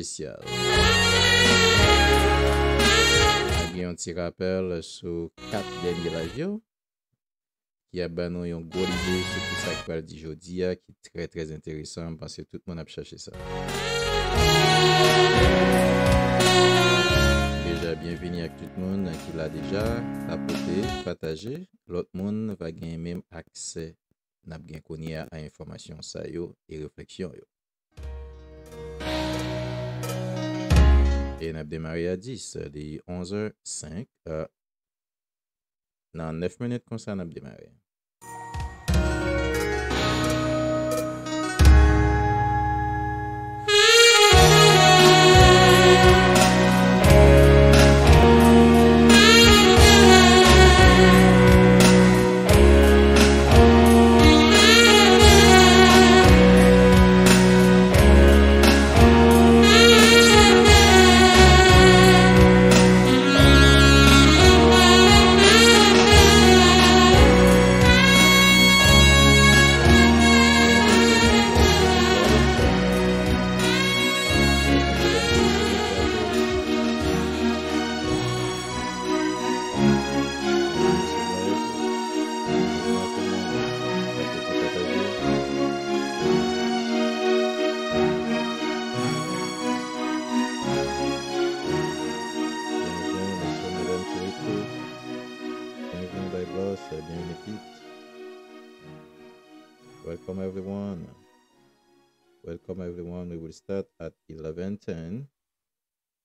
A gen yon ti rappel sou 4 denge laj yo, ki a ban nou yon goli de sou kousakwal di jodi ya ki tre trez enteresan mpansye tout moun ap chache sa. Veja, bienveni ak tout moun an ki la deja apote, pataje, lot moun va gen men akse nap gen konye a informasyon sa yo e refleksyon yo. Et on a démarré à 10, de 11h05. dans 9 minutes comme ça, nous démarré.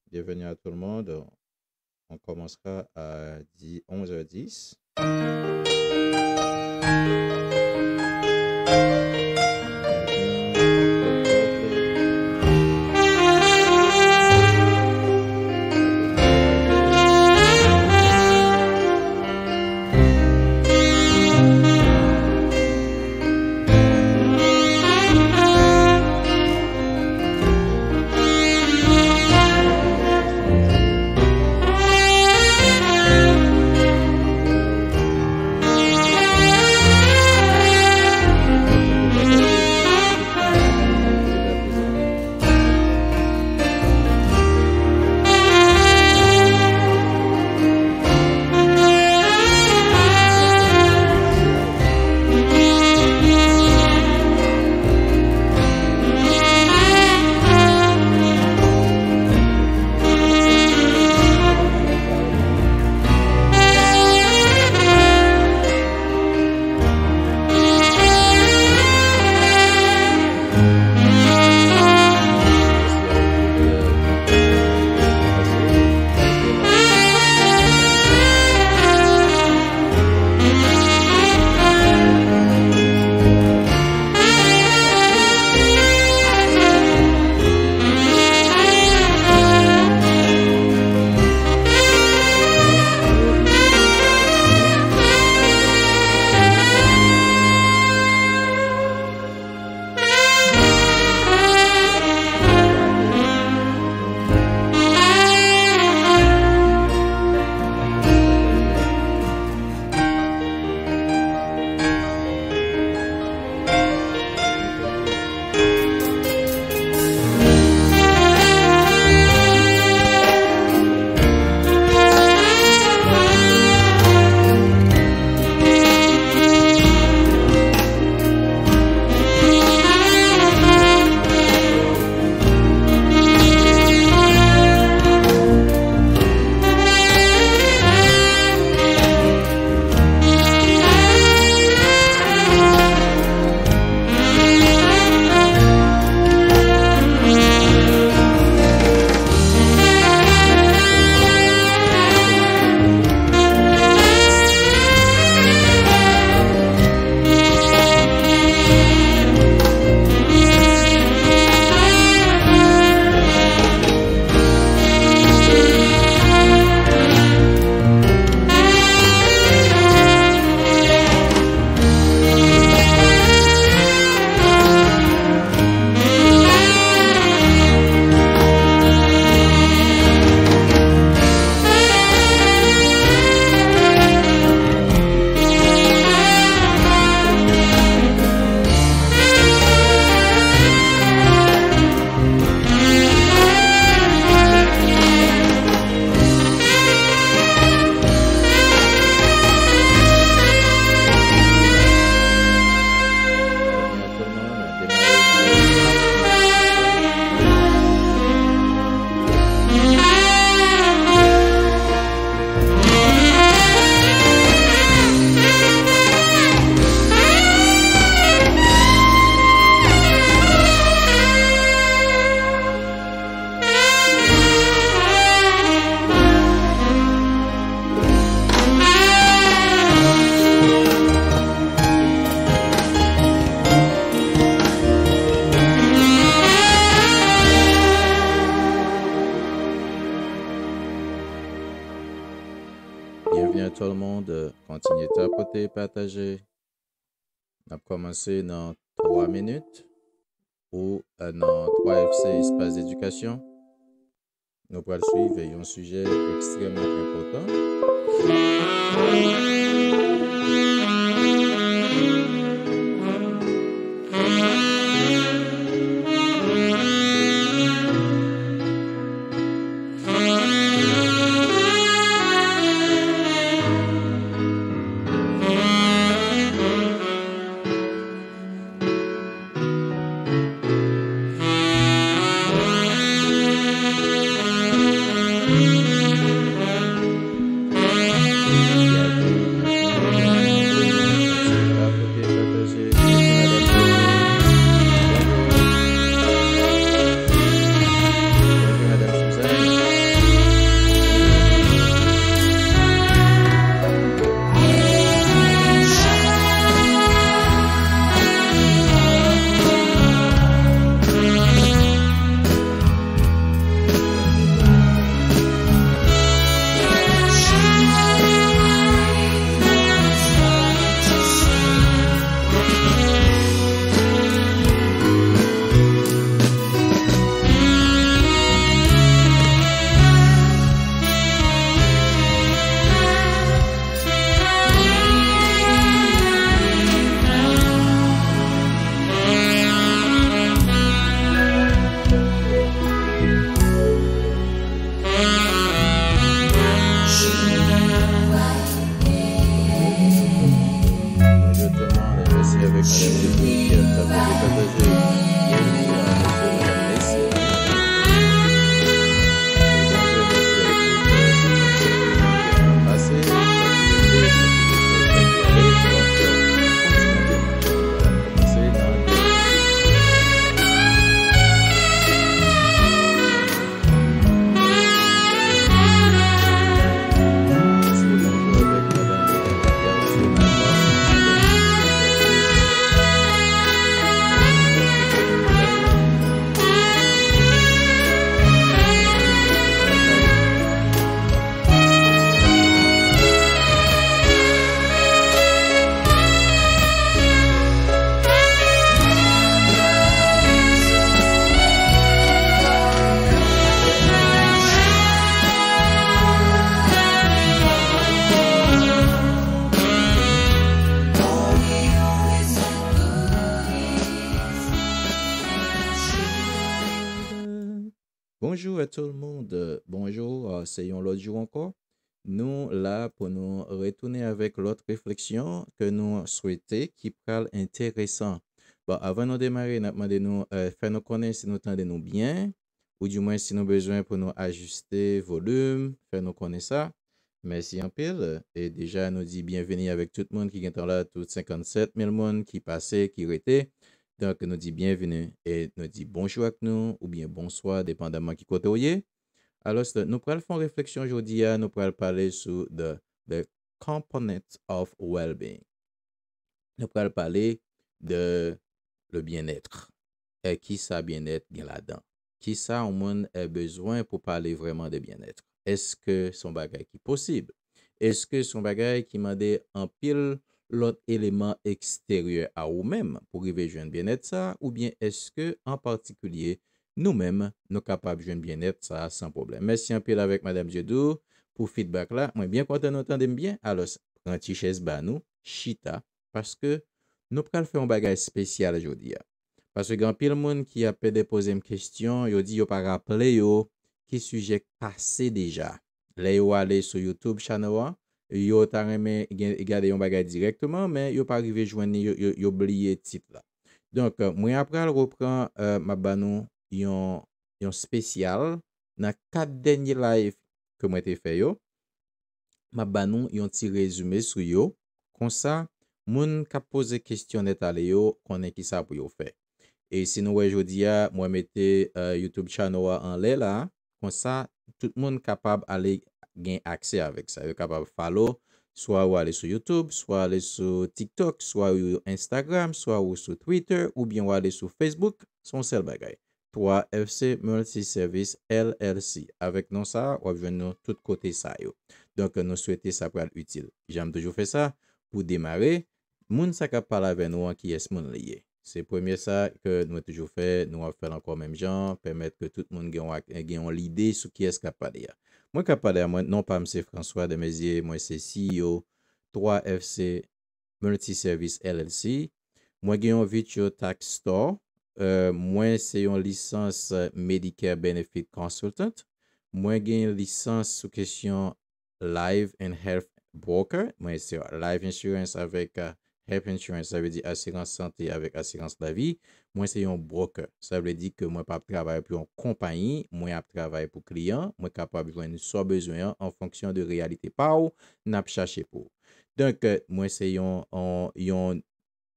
Bienvenue à tout le monde. On commencera à 11h10. dans trois minutes ou euh, dans 3FC Espace d'éducation. Nous pourrons suivre un sujet extrêmement jour encore, nous là pour nous retourner avec l'autre réflexion que nous souhaitons qui parle intéressant. Bon, avant de démarrer, nous demandons nous euh, faire nous connaître si nous nous bien ou du moins si nous avons besoin pour nous ajuster volume, faire nous connaître ça. Merci en pile. Et déjà, nous dit bienvenue avec tout le monde qui est là, tout 57 000 monde qui passait, qui était. Donc, nous dit bienvenue et nous dit bonjour avec nous ou bien bonsoir, dépendamment qui côté alors, nous pourrons faire une réflexion aujourd'hui, hein. nous pourrions parler sur the, component components of well-being. Nous pourrions parler de le bien-être. Et qui ça bien-être bien là-dedans? Qui ça au monde a besoin pour parler vraiment de bien-être? Est-ce que son bagage qui est possible? Est-ce que son bagage qui m'a dit en pile l'autre élément extérieur à vous-même pour arriver à bien-être ça? Ou bien est-ce que en particulier Nou menm nou kapap jwen bien et, sa san problem. Mersi yon pil avek madame Jodou pou feedback la. Mwen bien konten nou tendem bien. Alos, ranti ches banou, chita. Paske nou pral fè yon bagay spesyal jodi ya. Paske yon pil moun ki apè de pose m kestyon, yodi yon pa rapple yo ki sujek pase deja. Le yo ale sou YouTube chanawa, yon tar eme gade yon bagay direktman, men yon pa rive jwen ni yon blye tit la. yon spesyal, nan kat denye live ke mwen te fe yo, ma banon yon ti rezume sou yo, konsa, moun ka pose kestyon net ale yo, konen ki sa pou yo fe. E sinon wè jodi ya, mwen mette euh, YouTube chanel wè anle la, konsa, tout moun kapab ale gen akse avek sa. Yo kapab falo, swa wè ale sou YouTube, swa wè ale sou TikTok, swa wè ale sou Instagram, swa wè ale sou Twitter, ou bien wè ale sou Facebook, son sel bagay. 3FC Multiservis LLC. Awek nou sa, wap ven nou tout kote sa yo. Donk nou souete sa pral util. Jame toujou fe sa pou demare. Moun sa kapal ave nou an ki es moun liye. Se premier sa ke nou tejou fe, nou wap fel ankon menm jan. Permet ke tout moun gen yon lide sou ki es kapal ya. Mwen kapal ya mwen non pa mse François Demesier. Mwen se CEO e 3FC Multiservis LLC. Mwen gen yon Vitio Tax Store. Euh, mwen se yon lisans Medicare Benefit Consultant, mwen gen lisans sou kesyon Life and Health Broker, mwen se yon Life Insurance avèk uh, Health Insurance, sa vè di Asirans Santé avèk Asirans Davi, mwen se yon Broker, sa vè di ke mwen pa ptravay pou yon kompanyi, mwen ap travay pou kliyan, mwen kapab pou yon sou bezwen an fonksyon de realite pa ou nap chache pou. Donk, uh, mwen se yon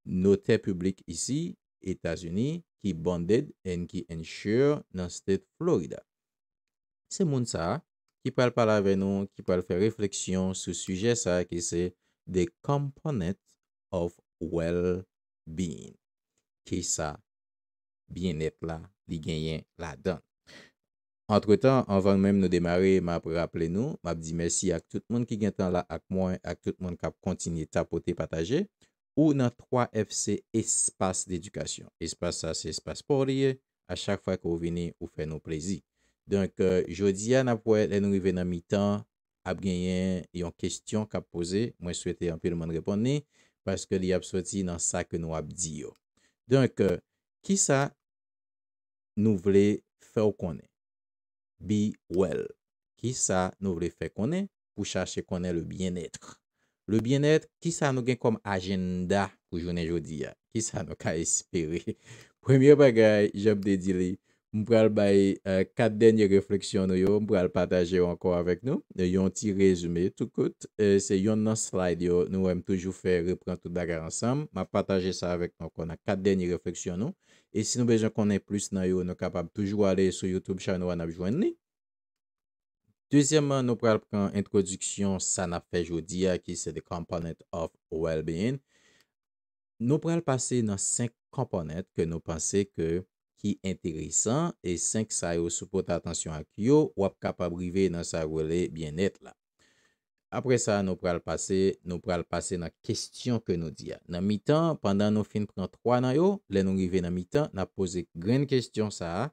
notè publik isi, Etasuni, ki banded en ki ensure nan state Florida. Se moun sa, ki pral pral ave nou, ki pral fe refleksyon sou suje sa, ki se de component of well-being. Ki sa, biyen et la, li genyen la don. Entre tan, anvan menm nou demare, map rappele nou, map di mersi ak tout moun ki gen tan la ak moun, ak tout moun kap kontinye tapote pataje, Ou nan 3 FC espas d'edukasyon. Espas sa, se espas pou rye, a chak fwa kou vini ou fe nou prezi. Donk, jodi ya nan pou lè nou rive nan mi tan, ap genyen yon kestyon kap pose, mwen souwete anpilman reponne, paske li ap souweti nan sa ke nou ap diyo. Donk, ki euh, sa nou vle fe ou konen? Be well. Ki sa nou vle fe konen pou chache konen le bien etre. Le bien etre, ki sa nou gen kom ajenda pou jounen jodi ya? Ki sa nou ka espere? Premier bagay, j ap dedile, m pou al bay kat euh, denye refleksyon nou yo, m pou al pataje anko avèk nou. Euh, yon ti rezume, tout kout, se yon nan slide yo, nou wèm toujou fè repran tout bagay ansam. Ma pataje sa avèk nou kon a kat denye refleksyon nou. E si nou bejan konen plus nan yo, nou kapab toujou ale sou YouTube chanou an ap jwenni. Dezyèman nou pral pran introduksyon sa na fej ou diya ki se de komponet of well-being. Nou pral pase nan 5 komponet ke nou panse ke ki enterisan e 5 sa yo sou pota atensyon ak yo wap ka pa brive nan sa role bien et la. Apre sa nou pral pase nan kestyon ke nou diya. Nan mi tan, pandan nou fin pran 3 nan yo, le nou rive nan mi tan, nan pose gren kestyon sa a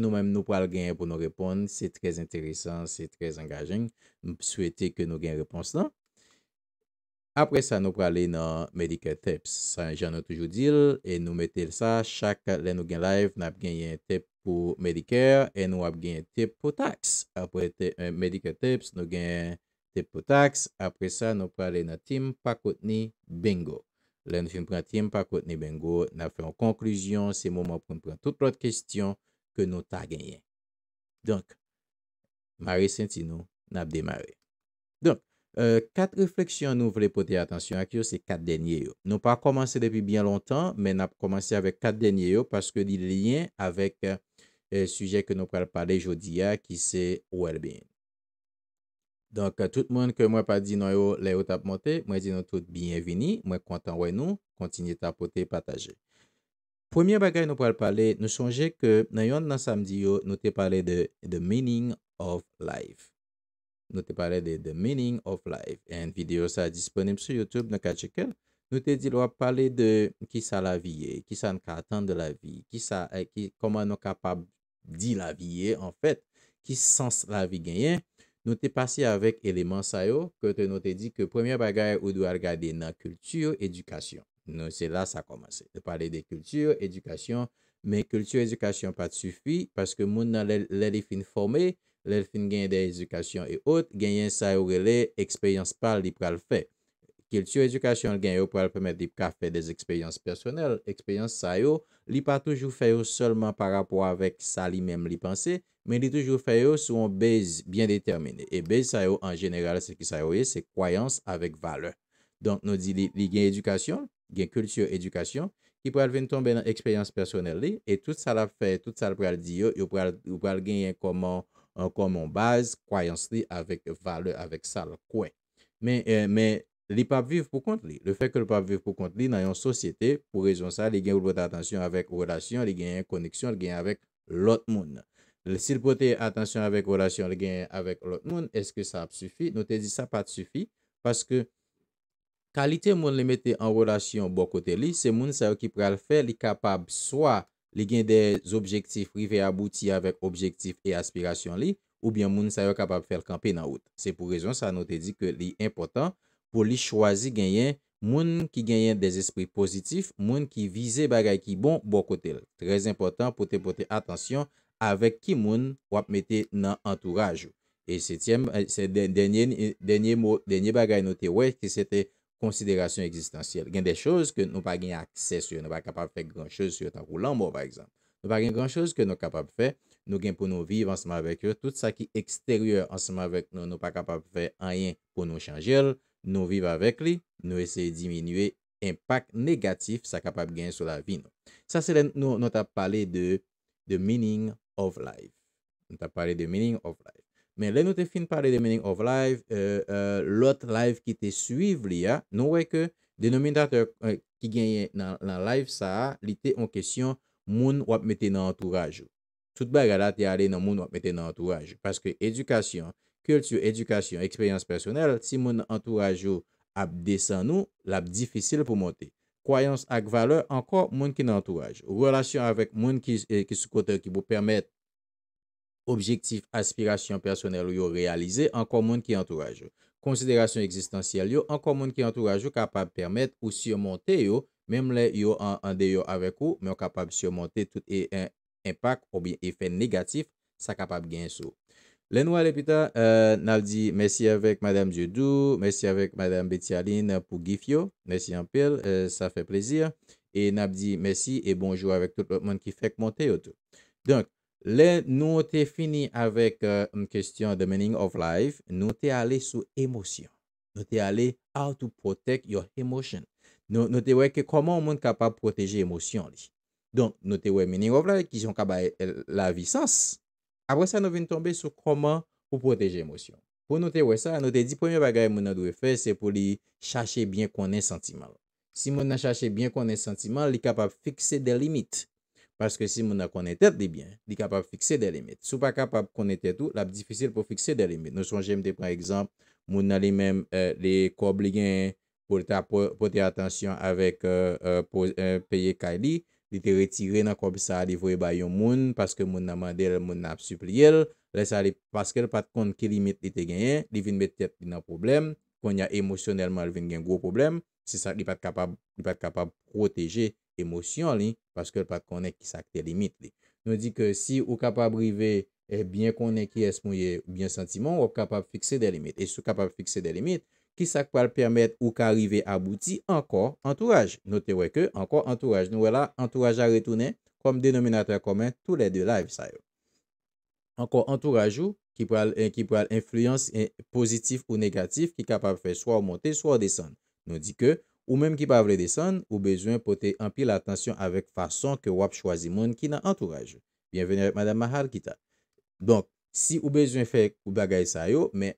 nou mèm nou pral genye pou nou reponde, se trez enteresan, se trez engajen, nou souwete ke nou genye reponse lan. Apre sa nou prale nan Medicare tips, e sa jen nou toujou dil, e nou metel sa, chak le nou genye live, nou ap genye tip pou Medicare, e nou ap genye tip pou tax. Apre te, euh, Medicare tips, e nou genye tip pou tax, apre sa nou prale nan Tim Pakotni Bingo. Le nou fin pran Tim Pakotni Bingo, nou pran conclusion, se mouman pran tout pran question, ke nou ta genyen. Donk, mare senti nou, nap demare. Donk, euh, kat refleksyon nou vle pote atensyon ak yo, se kat denye yo. Nou pa komanse depi bien lontan, men ap komanse avek kat denye yo, paske li liyen avek euh, suje ke nou pal pale jodi ya, ki se ou el bine. Donk, tout moun ke mwen pa di nou yo, le yo tap monte, mwen di nou tout bienveni, mwen kontan wè nou, kontinye ta pote pataje. Premye bagay nou po al pale, nou sonje ke na yon nan samdi yo nou te pale de The Meaning of Life. Nou te pale de The Meaning of Life. En videyo sa disponib su YouTube nou ka chekel. Nou te di lwa pale de ki sa la viye, ki sa n ka atan de la vi, ki sa e ki koman nou ka pa di la viye an fèt, ki sans la vi genyen. Nou te pase avèk eleman sayo kote nou te di ke premye bagay ou dou al gade nan kultur edukasyon. Nou, se la sa komanse. Ne pale de kultur, edukasyon, men kultur edukasyon pa t'sufi, paske moun nan lèlifin formè, lèlifin genye de edukasyon e ot, genye sa yo rele, ekspeyans pa li pral fè. Kiltur edukasyon genye yo pral pwemè li pral fè des ekspeyans personel, ekspeyans sa yo, li pa toujou fè yo solman pa rapwo avèk sa li mèm li pansè, men li toujou fè yo sou an bez bien determinè. E bez sa yo, an jeneral se ki sa yo ye, se kwayans avèk valè. Donk nou di li genye edukasy gen kultur edukasyon, ki pou al ven tombe nan eksperyans personel li, e tout sa la fe, tout sa la pou al di yo, yo pou al gen yon koman, yon koman base kwayans li, avek vale, avek sal kwen. Men, euh, men li pap viv pou kont li, le fek li pap viv pou kont li nan yon sosyete, pou rejon sa, li gen oul pota atensyon avek relasyon, li gen yon koneksyon, li gen yon avek lot moun. Si li pota atensyon avek relasyon, li gen yon avek lot moun, eske sa ap sufi? Nou te di sa pat sufi, paske Kalite moun li mette an rrelasyon bo kote li, se moun sa yo ki pral fè li kapab swa li gen de objektif rive abouti avèk objektif e aspirasyon li, oubyen moun sa yo kapab fè l kampè nan wout. Se pou rezon, sa note di ke li important pou li chwazi genyen moun ki genyen des espri pozitif, moun ki vize bagay ki bon bo kote li. Trez important pou te pote atansyon avèk ki moun wap mette nan antouraj. E setyem, eh, denye bagay note wè ki sete konsiderasyon eksistansyel. Gen de choz ke nou pa gen akses yo, nou pa kapab fek gran choz yo tan roulan mou, par exemple. Nou pa gen gran choz ke nou kapab fek, nou gen pou nou viv ansman vek yo, tout sa ki eksteryor ansman vek nou, nou pa kapab fek ayen pou nou chanjel, nou viv avek li, nou ese diminue, impak negatif sa kapab gen sou la vi nou. Sa se nou ta pale de meaning of life. Nou ta pale de meaning of life. Men lè nou te fin pale de meaning of life, euh, euh, lot life ki te suiv li ya, nou wey ke denominator euh, ki genye nan life sa, li te an kesyon moun wap mette nan entourajou. Tout baga la te ale nan moun wap mette nan entourajou. Paske edukasyon, kultu, edukasyon, eksperyans personel, si moun entourajou ap desen nou, lap difisil pou monte. Kwayans ak vale, anko moun ki nan entourajou. Ou relasyon avèk moun eh, ki sou kote ki pou permet Objektif, aspirasyon personel yo realize, ankon moun ki entouraj yo. Konsiderasyon existansyel yo, ankon moun ki entouraj yo kapab permette ou surmonte yo, memle yo ande euh, yo avek ou, men kapab surmonte tout e impak ou bi efek negatif, sa kapab gen sou. Lenwa le pita, nap di, mesi avek madame Joudou, mesi avek madame Betialine pou Gif yo, mesi anpil, sa fe plezir, e nap di, mesi e bonjou avek tout lout moun ki fek montey yo tou. Donk, Le nou te fini avek euh, m kestyon de meaning of life, nou te ale sou emosyon. Nou te ale how to protect your emotion. Nou te weke koman moun kapab proteje emosyon li. Don nou te we meaning of life, ki son kapab e, e, la visans. Apre sa nou ven tombe sou koman pou proteje emosyon. Pou nou te we sa, nou te di pwemye bagay moun nan dwe fe, se pou li chache bien konen sentiman. Si moun nan chache bien konen sentiman, li kapab fikse de limit. Paske si moun a konen tet libyen, li kapab fikse de limit. Sou pa kapab konen tet ou, la bdifisil pou fikse de limit. Nou son jemte, pren ekzamp, moun na li menm eh, li kob li gen, pou te apote atensyon avèk eh, eh, pou peye kaili, li te retire nan kob sa li vwe bayon moun, paske moun na mandel, moun na ap supli el, lè sa li, paske l pat kont ki limit li te gen, li vin bete tet li nan problem, kon ya emosyonelman li vin gen gwo problem, si sa li pat kapab proteje, emosyon li, paske l pat konen ki sak te limit li. Nou di ke si ou kapab rive e eh byen konen ki esmouye ou byen sentimon, ou kapab fikse de limit. E sou kapab fikse de limit, ki sak pal permet ou ka rive abouti ankor antouraj. Notewe ke ankor antouraj. Nou wè la antouraj a retounen kom denominatèr komè tou lè de life sa yo. Ankor antouraj ou, ki pral eh, influence eh, pozitif ou negatif, ki kapab fe swa ou monte, swa ou desen. Nou di ke, Ou menm ki pa vredesan, ou bezwen pote empil atensyon avèk fason ke wap chwazi moun ki nan entouraj. Bienveni wèk madame Mahal Gita. Donk, si ou bezwen fèk ou bagay sa yo, men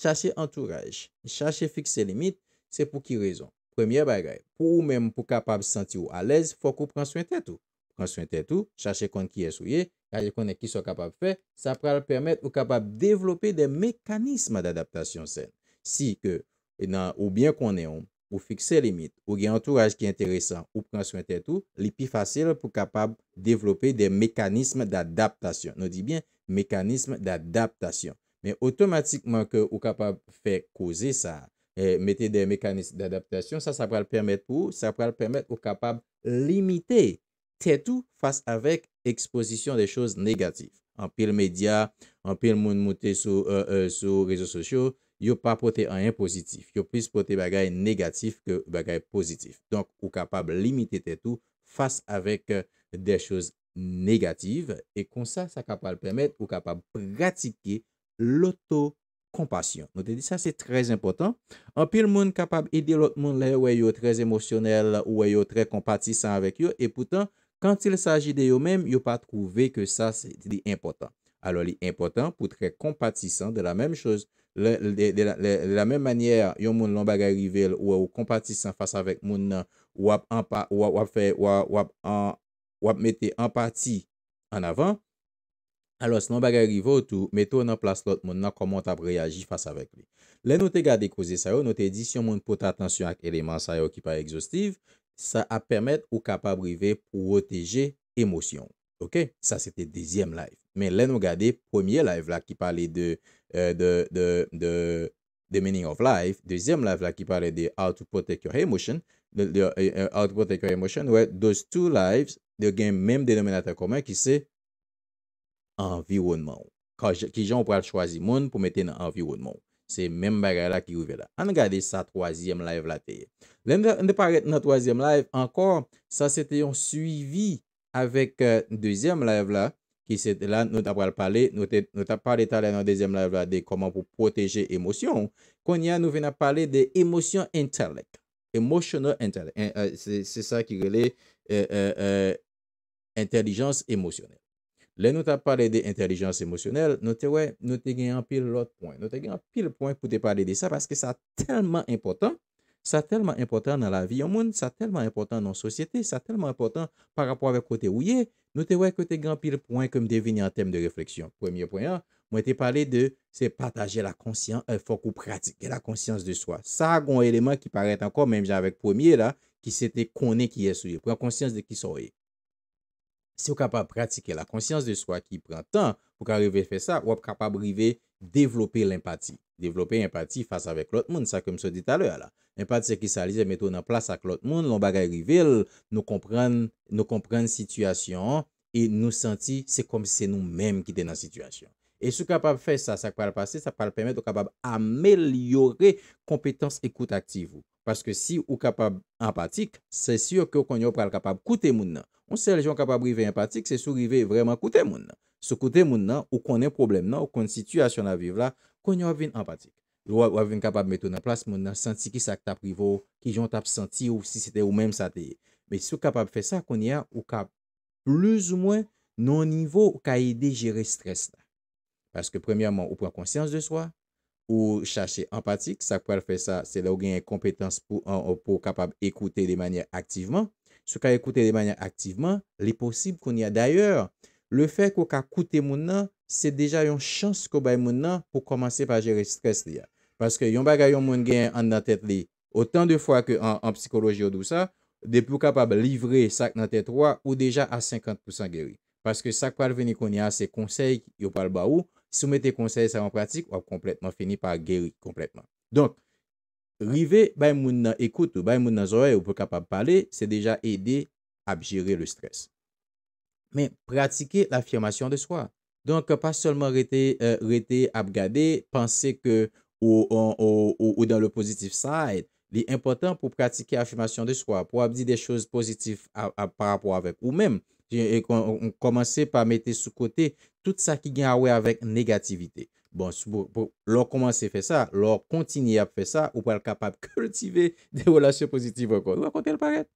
chache entouraj, chache fikse limit, se pou ki rezon? Premier bagay, pou ou menm pou kapab senti ou alez, fòk ou pranswen tèt ou. Pranswen tèt ou, chache kon ki esouye, kaje kon e ki so kapab fè, sa pral permèt ou kapab devlopè de mekanisme d'adaptasyon sen. Si ke nan ou bien kon e om, Ou les limites, ou entourage qui est intéressant, ou prendre soin de tou, li pi fasil pou kapab devlope de mécanismes d'adaptation. bien, mécanismes d'adaptation mais automatiquement que ou kapab faire causer ça, eh, mettez des de d'adaptation, ça, ça sa le permettre pou, Ça va permettre ou capable limite limiter face tout face des de des choses négatives, en pile moun en pile sur euh, euh, sur réseaux sociaux yo pa pote an yon pozitif, yo pise pote bagay negatif ke bagay pozitif. Donk ou kapab limite te tou fase avek euh, de chouz negatif e kon sa sa kapab premet ou kapab pratike l'oto-kompasyon. Nou te di sa se trez important. An pil moun kapab ide lot moun le ou ay e yo trez emosyonel ou ay e yo trez kompati san avek yo e poutan, kantil saji de yo menm, yo pa trouve ke sa se li important. Alo li important pou trez kompati san de la menm chouz La menm manyer yon moun lombaga rive ou kompati san fasa vek moun wap mette empati an avan, alos lombaga rive ou tou mette ou nan plas lot moun nan komant ap reyaji fasa vek li. Le nou te gade kouze sayo, nou te di si yon moun pote atensyon ak eleman sayo ki pa exostiv, sa ap permet ou kapab rive pou voteje emosyon. Ok, sa se te dezyem live. Men lè nou gade premier live la ki pale de de de meaning of life, dezyem live la ki pale de how to protect your emotion euh, euh, how to protect your emotion those two lives, de gen mèm denominateur koman ki se environnement. Ki jan ou pral chwazi moun pou mette nan environnement. Se mèm bagay la ki ouve la. An nou gade sa troasyem live la te. Lè nou de paret nan troasyem live, ankor, sa se te yon suivi avec euh, deuxième live là, qui c'est là, nous avons parlé, nous avons parlé dans deuxième live là de comment pour protéger émotion. Qu'on y a, nous venons parler de émotions intellect, emotional intellect. Hein, euh, c'est ça qui relève euh, euh, euh intelligence émotionnelle. Là, nous avons parlé de intelligence émotionnelle, nous avons ouais, nous gagné un pile l'autre point. Nous avons un pile point pour te parler de ça parce que c'est tellement important Sa telman impotant nan la vi yon moun, sa telman impotant nan sosyete, sa telman impotant par rapport avek kote ouye, nou te wèk kote gran pil poen kem devini an tem de refleksyon. Premier poen an, mwen te pale de se pataje la konsyant enfok euh, ou pratike la konsyans de swa. Sa agon eleman ki paret ankon, menm jen avek premier la, ki sete konen ki yes ouye, pou an konsyans de ki souye. Se ou kapab pratike la konsyans de swa ki pren tan, pou ka revè fè sa, ou kapab revè devlopè l'impati. Devlopè empati fasa vek lout moun. Sa kem se dit alè alè. Empati se ki salize metoun an plas ak lout moun. Loun bagay rivel nou kompran nou kompran situasyon e nou senti se kom se nou mèm ki den an situasyon. E sou kapab fè sa, sa kwa alpase, sa kwa alpame amelyore kompetans ekout aktivou. Paske si ou kapab empatik, se syur ki ou konyo pral kapab koute moun nan. Ou se lèjoun kapab rive empatik, se sou rive vreman koute moun nan. Se koute moun nan, ou konen problem nan, ou konen situasyon nan vive la, kon yo avin empatik. Yo avin kapab metou nan plas, moun nan santi ki sak ta privou, ki jont ap santi ou si sete ou menm sa teye. Me sou kapab fe sa kon ya, ou ka plus ou mwen nan nivou ou ka ide jere stres la. Paske premiyaman ou pre konsyans de swa, ou chache empatik, sak pwer fe sa, se la ou genye kompetans pou kapab ekoute de manye aktiveman. Sou ka ekoute de manye aktiveman, li posib kon ya. D'ayor, le fek ou ka koute moun nan se deja yon chans ko bay moun nan pou komanse pa jere stres li ya. Paske yon bagay yon moun gen an nan tet li, otan de fwa ke an psikoloji yo dou sa, de pou kapab livre sak nan tet 3 ou deja a 50% geri. Paske sak pal veni koni a se konsey yon pal ba ou, soumete konsey sa yon pratik ou ap kompletman fini pa geri kompletman. Donk, rive bay moun nan ekoute ou bay moun nan zoe ou pou kapab pale, se deja ede ap jere le stres. Men pratike l'afirmasyon de swa. Donk, pa solman euh, rete ap gade, pense ke ou dan le pozitif sa et, li important pou pratike afimasyon de swa, pou ap di de chouz pozitif pa rapor avek. Ou men, komanse pa mette sou kote, tout sa ki gen awe avek negativite. Bon, pou lor komanse fe sa, lor kontini ap fe sa, ou pa l kapab kultive de volasyon pozitif akon. Ou ap kote l paret?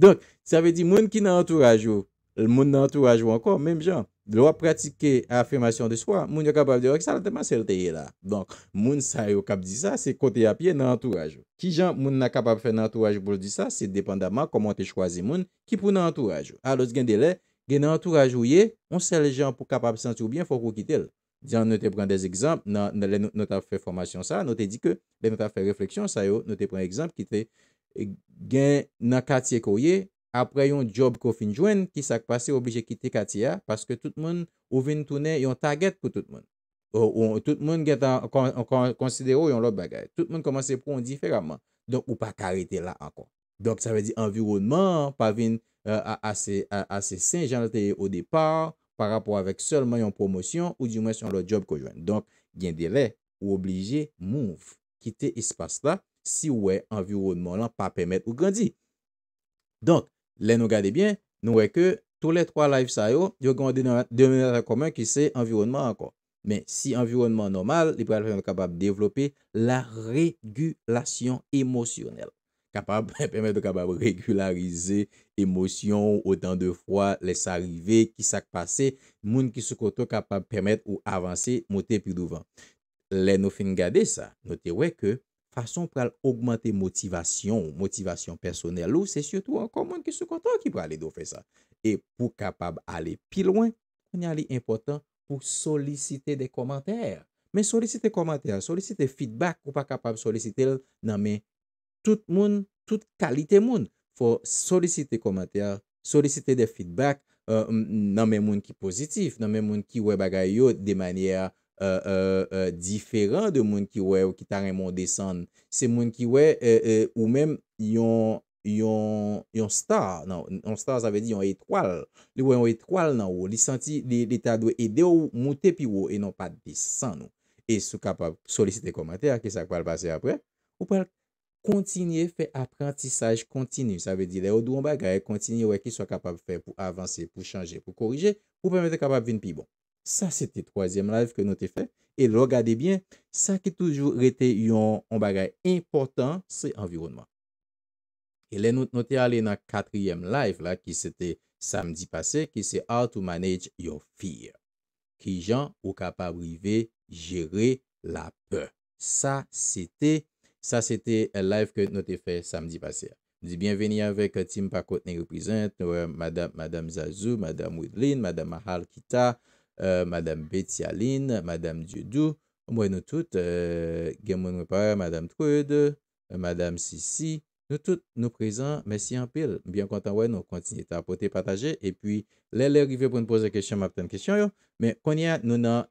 Donk, sa ve di moun ki nan antourajou. El euh, moun nan entouraj ou ankon, menm jan, lwa pratike afirmasyon de swa, moun yo kapab de wak salatman selteye la. Donk, moun sa yo kap di sa, se kote apye nan entouraj ou. Ki jan moun nan kapab fe nan entouraj ou pou di sa, se depandaman koman te chwazi moun, ki pou nan entouraj ou. Alot gen dele, gen nan entouraj ou ye, on sel jan pou kapab sensyo byen fok ou kitel. Jan nou te pren des ekzamp, nan nou ta fe formasyon sa, nou te di ke, nou ta fe refleksyon sa yo, nou te pren ekzamp ki te, gen nan katiye ko ye, apre yon job ko fin jwen, ki sak pase oblije kite kati ya, paske tout moun ou vin toune yon taget pou tout moun. Ou tout moun gen ta konsidero yon lot bagay. Tout moun komanse proun diferanman. Donk ou pa karite la ankon. Donk sa ve di environman, pa vin euh, ase sen janateye ou depar, par rapor avek solman yon promosyon, ou dimwes yon lot job ko jwen. Donk gen dele, ou oblije mouv. Kite espas la, si ouwe environman lan pa pemet ou grandi. Lè nou gadebyen, nou wè kè, tou lè 3 life sa yo, yo gande nan a koman ki se environnement ankon. Men, si environnement normal, li pou al fèn nou kapab devlopè la re-gu-la-syon emosyonel. Kapab, lè pou al fèn nou kapab re-gu-la-ri-se emosyon ou dan de fwa lè sa rive, ki sak pase, moun ki sou koto kapab pèmèt ou avansè, moutè pi douvan. Lè nou fèn gade sa, nou te wè kè, Fason pou al augmente motivasyon ou motivasyon personel ou se syotou an kon moun ki sou kontor ki pou alido fe sa. E pou kapab ale pi loin, pou nye ale important pou solisite de komantere. Men solisite komantere, solisite feedback pou pa kapab solisite nan men tout moun, tout kalite moun. Fou solisite komantere, solisite de feedback euh, nan men moun ki pozitif, nan men moun ki we bagay yo de manye a. Euh, euh, euh, diferent de moun ki wè ou ki ta remon desen. Se moun ki wè ou mèm yon yon star nan wè. Yon star sa vè di yon etroal. Yon etroal nan wè. Li santi, li ta dwe ede wè ou moutè pi wè ou e non pa desen wè. E sou kapab solisite komatè a ke sa kwa al basè apre. Ou pèl kontinye, fè aprantisaj kontinye. Sa vè di le ou dou an bagay kontinye wè ki sou kapab fè pou avanse, pou chanje, pou korije pou pèmete kapab vin pi bon. Sa se te troasyem laif ke nou te fè. E logade bien, sa ki toujou rete yon bagay important se environman. E le nou te ale nan katriyem laif la ki se te samdi pase, ki se how to manage yon fear. Ki jan ou kapabrive jere la pe. Sa se te, sa se te laif ke nou te fè samdi pase. Di bienveni avek Tim Pakotne reprizant, nou euh, e madame Zazu, madame Woodlin, madame Mahal Kita. Euh, Madame Betty Aline, Madame Doudou, mwen nou tout, euh, Gemoun Repair, Madame Trude, euh, Madame Sissi, nou tout nou prezen, mwen si an pil, mwen kontan wè nou kontinite apote pataje, epi lè lè rive pou nou pose kèsyon, mwen apote an kèsyon yo, mwen konye nou nan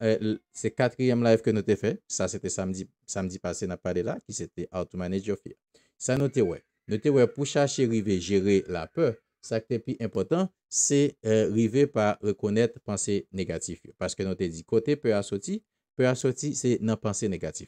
se katriyem live ke nou te fe, sa se te samdi pase na pale la, ki se te Outmanage of Fear. Sa nou te wè, nou te wè pou chache rive jere la pe, Ce qui est plus important, c'est arriver euh, par reconnaître pensée négative. Parce que nous avons dit, côté peut sorti peut assortir, c'est non pensée négative.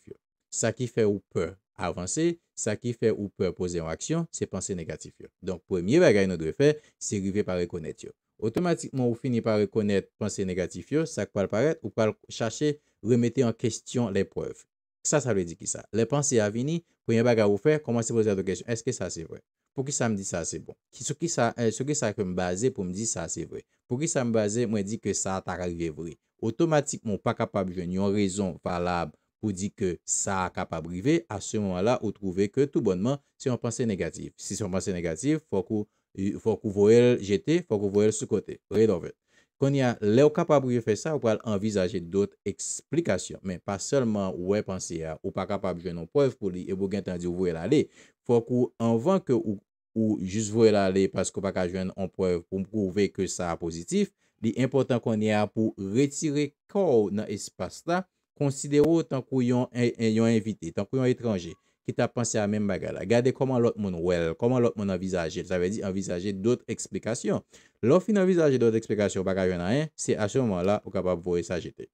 Ça qui fait ou peur avancer, ça qui fait ou peut poser en action, c'est pensée négative. Donc, premier bagage que nous devons faire, c'est arriver par reconnaître. Automatiquement, vous finissez par reconnaître pensée négative, ça qui peut paraître, ou pouvez chercher, remettre en question les preuves. Ça, ça veut dire qui ça? Les pensées à venir, premier bagage à vous faire, commencez à poser la question, est-ce que ça c'est vrai? pou ki sa m di sa se bon. Se ki sa eh, kem baze pou m di sa se vre. Pou ki sa m baze, mwen di ke sa ta rarive vre. Otomatik mwen pa kapab jen yon rezon palab pou di ke sa a kapab rive, a se mwen la ou trouve ke tout bonman se yon panse negatif. Se yon panse negatif, fok ou vou el jete, fok ou vou el sukote. Redover. Kon ya le ou kapab rive fe sa, ou pal envizaje dout eksplikasyon. Men pa selman ou e panse ya, ou pa kapab jen nou pov pou li, e bou gen tendi ou vou el aley, Fwa kou anvan ke ou jis vwe la le paskou baka jwen anpwe pou mprouve ke sa a pozitif, li impotant kon ni a pou retire kou nan espas la, konsidero tan kou yon evite, eh, eh, tan kou yon etranje, ki ta panse a men baga la. Gade koman lot moun wel, koman lot moun anvisaje, sa ve di anvisaje dot eksplikasyon. Lo fin anvisaje dot eksplikasyon baka jwen anyen, se a se mwen la ou kapab vwe sa jete.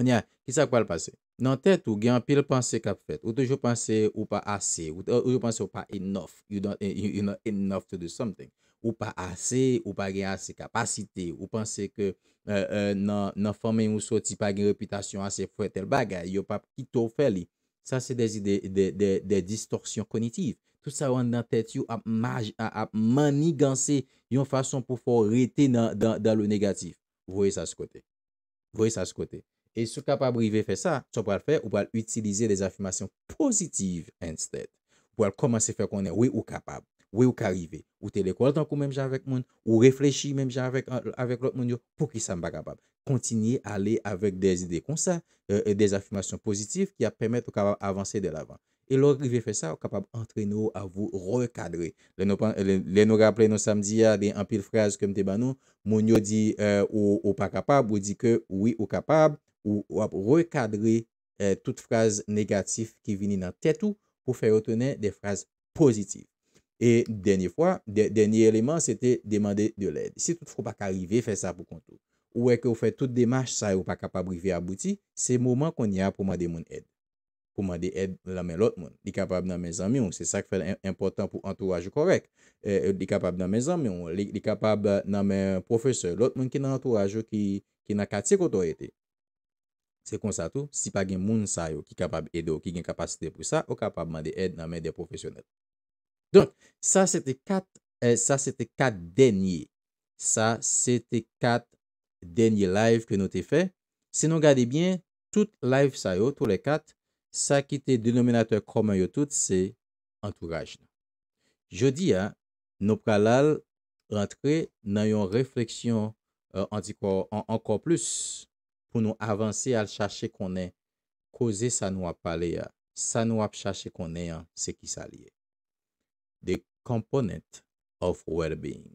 On ya, ki sa kwa l pase? Nan tèt ou gen apil panse kap fèt, ou toujou panse ou pa ase, ou toujou panse ou pa enof, you don't eh, enough to do something, ou pa ase, ou pa gen ase kapasite, ou panse ke eh, eh, nan fòmè mou soti pa gen reputasyon ase fwè tel bagay, yo pa pito fè li, sa se de distorsyon kognitiv, tout sa wan nan tèt yo ap maniganse yon fason pou fò rete nan lo negatif, voye sa s kote, voye sa s kote. E sou kapab rive fè sa, sou pou al fè, ou pou al utilize des afimasyon pozitiv instead. Ou pou al komanse fè konen, wè ou kapab, wè ou ka rive. Ou telekwal dan kou mèm jè avèk moun, ou reflechi mèm jè avèk lòt moun yo, pou ki sa mba kapab. Kontinye ale avèk des ide konsa, euh, des afimasyon pozitiv, ki ap pèmèt ou kapab avansè de lavan. E lòt rive fè sa, ou kapab antre nou a vou rekadre. Le nou rappele nou samdi ya, de anpil fraz kèm te ban nou, moun yo di euh, ou pa kapab, ou di ke wè ou kapab. Ou wap rekadre eh, tout fraz negatif ki vini nan tetou pou fè retene de fraz pozitif. E denye fwa, denye eleman, se te demande de lèd. Se tout fè pa karive, fè sa pou kontou. Ou wè kè ou fè tout demache sa, ou pa kapabrive abouti, se mouman kon y a pou mande moun lèd. Pou mande lèd la men lòt moun. Di kapab nan men zamyon, se sa k fè lè important pou entourajou korek. Eh, eh, di kapab nan men zamyon, di kapab nan men profeseur, lòt moun ki nan entourajou ki nan katsik otorite. Se kon sa tou, si pa gen moun sa yo ki kapab ede ou ki gen kapasite pou sa, ou kapab man de ed nan men de profesyonel. Donk, sa se te eh, kat denye. Sa se te kat denye live ke nou te fe. Se nou gade bien, tout live sa yo, tout le kat, sa ki te denominateur koman yo tout, se entouraj. Je di ya, nou pralal rentre nan yon refleksyon antikor, euh, ankor plus. pou nou avanse al chache konen kouze sa nou ap pale ya, sa nou ap chache konen se ki sa liye. The component of well-being,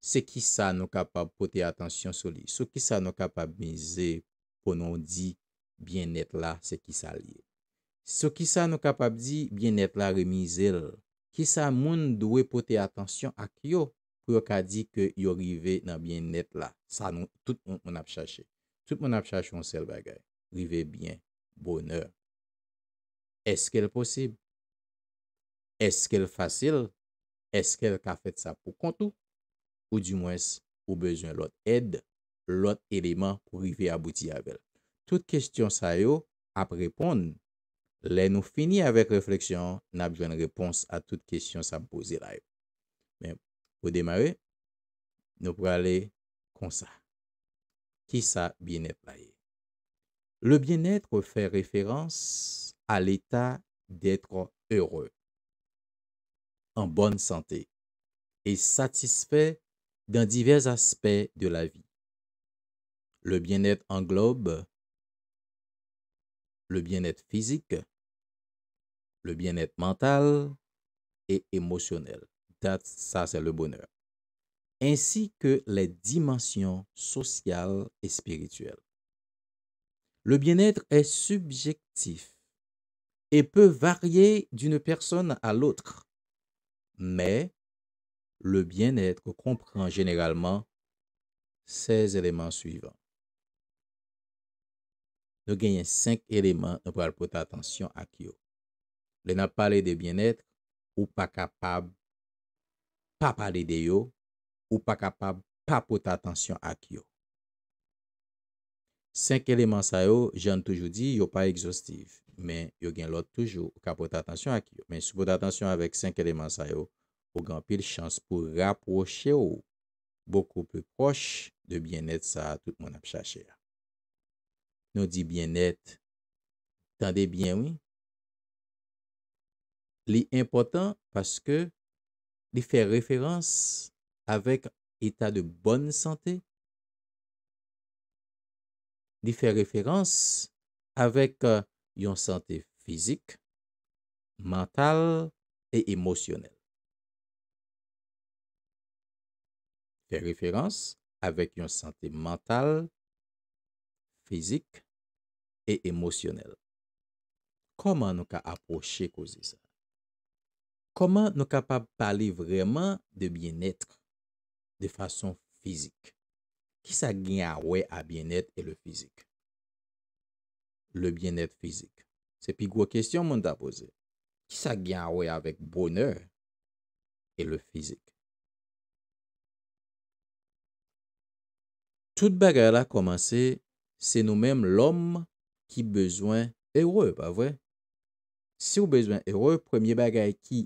se ki sa nou kapab pote atensyon soli, se ki sa nou kapab mize pou nou di bien net la se ki sa liye. Se ki sa nou kapab di bien net la remize, se ki sa moun dwe pote atensyon ak yo, pou yo ka di ke yo rive nan bien net la, sa nou tout moun ap chache. Sout moun ap chachon sel bagay. Rive bien, bonheur. Eske l posib? Eske l fasil? Eske l ka fet sa pou kontou? Ou di mwes ou bejoun lot ed, lot eleman pou rive abouti avel? Tout kestyon sa yo ap repond. Le nou fini avek refleksyon, n ap jwen repons a tout kestyon sa pou pose la yo. Mwen pou demare, nou pou ale konsa. qui ça bien-être Le bien-être fait référence à l'état d'être heureux, en bonne santé et satisfait dans divers aspects de la vie. Le bien-être englobe le bien-être physique, le bien-être mental et émotionnel. Ça, c'est le bonheur ainsi que les dimensions sociales et spirituelles. Le bien-être est subjectif et peut varier d'une personne à l'autre, mais le bien-être comprend généralement ces éléments suivants. Nous gagnons cinq éléments pour porter attention à qui. Le n'a parlé de bien-être ou pas capable, pas parler de yo, Ou pa kapab pa pota atensyon ak yo. 5 eleman sa yo, jen toujou di, yo pa exositif. Men yo gen lot toujou, ka pota atensyon ak yo. Men sou pota atensyon avek 5 eleman sa yo, pou gampil chans pou raproche yo. Boko pou poch de bien net sa, tout moun ap chache ya. Nou di bien net, tande bien ou? Li important, paske, li fè referans, avèk eta de bonn santè? Li fè rèferans avèk yon euh, santè fizik, mantal, e emosyonel? Fè rèferans avèk yon santè mantal, fizik, e emosyonel? Koman nou ka aposhe kouzè sa? Koman nou ka pa pali vreman de bien etre? de fason fizik. Ki sa gen a we a bienet e le fizik? Le bienet fizik. Se pi gwo kestyon moun ta pose. Ki sa gen a we avèk bonè e le fizik? Tout bagay la komanse, se nou mèm l'om ki bezwen erwe, pa vwe? Se ou bezwen erwe, premye bagay ki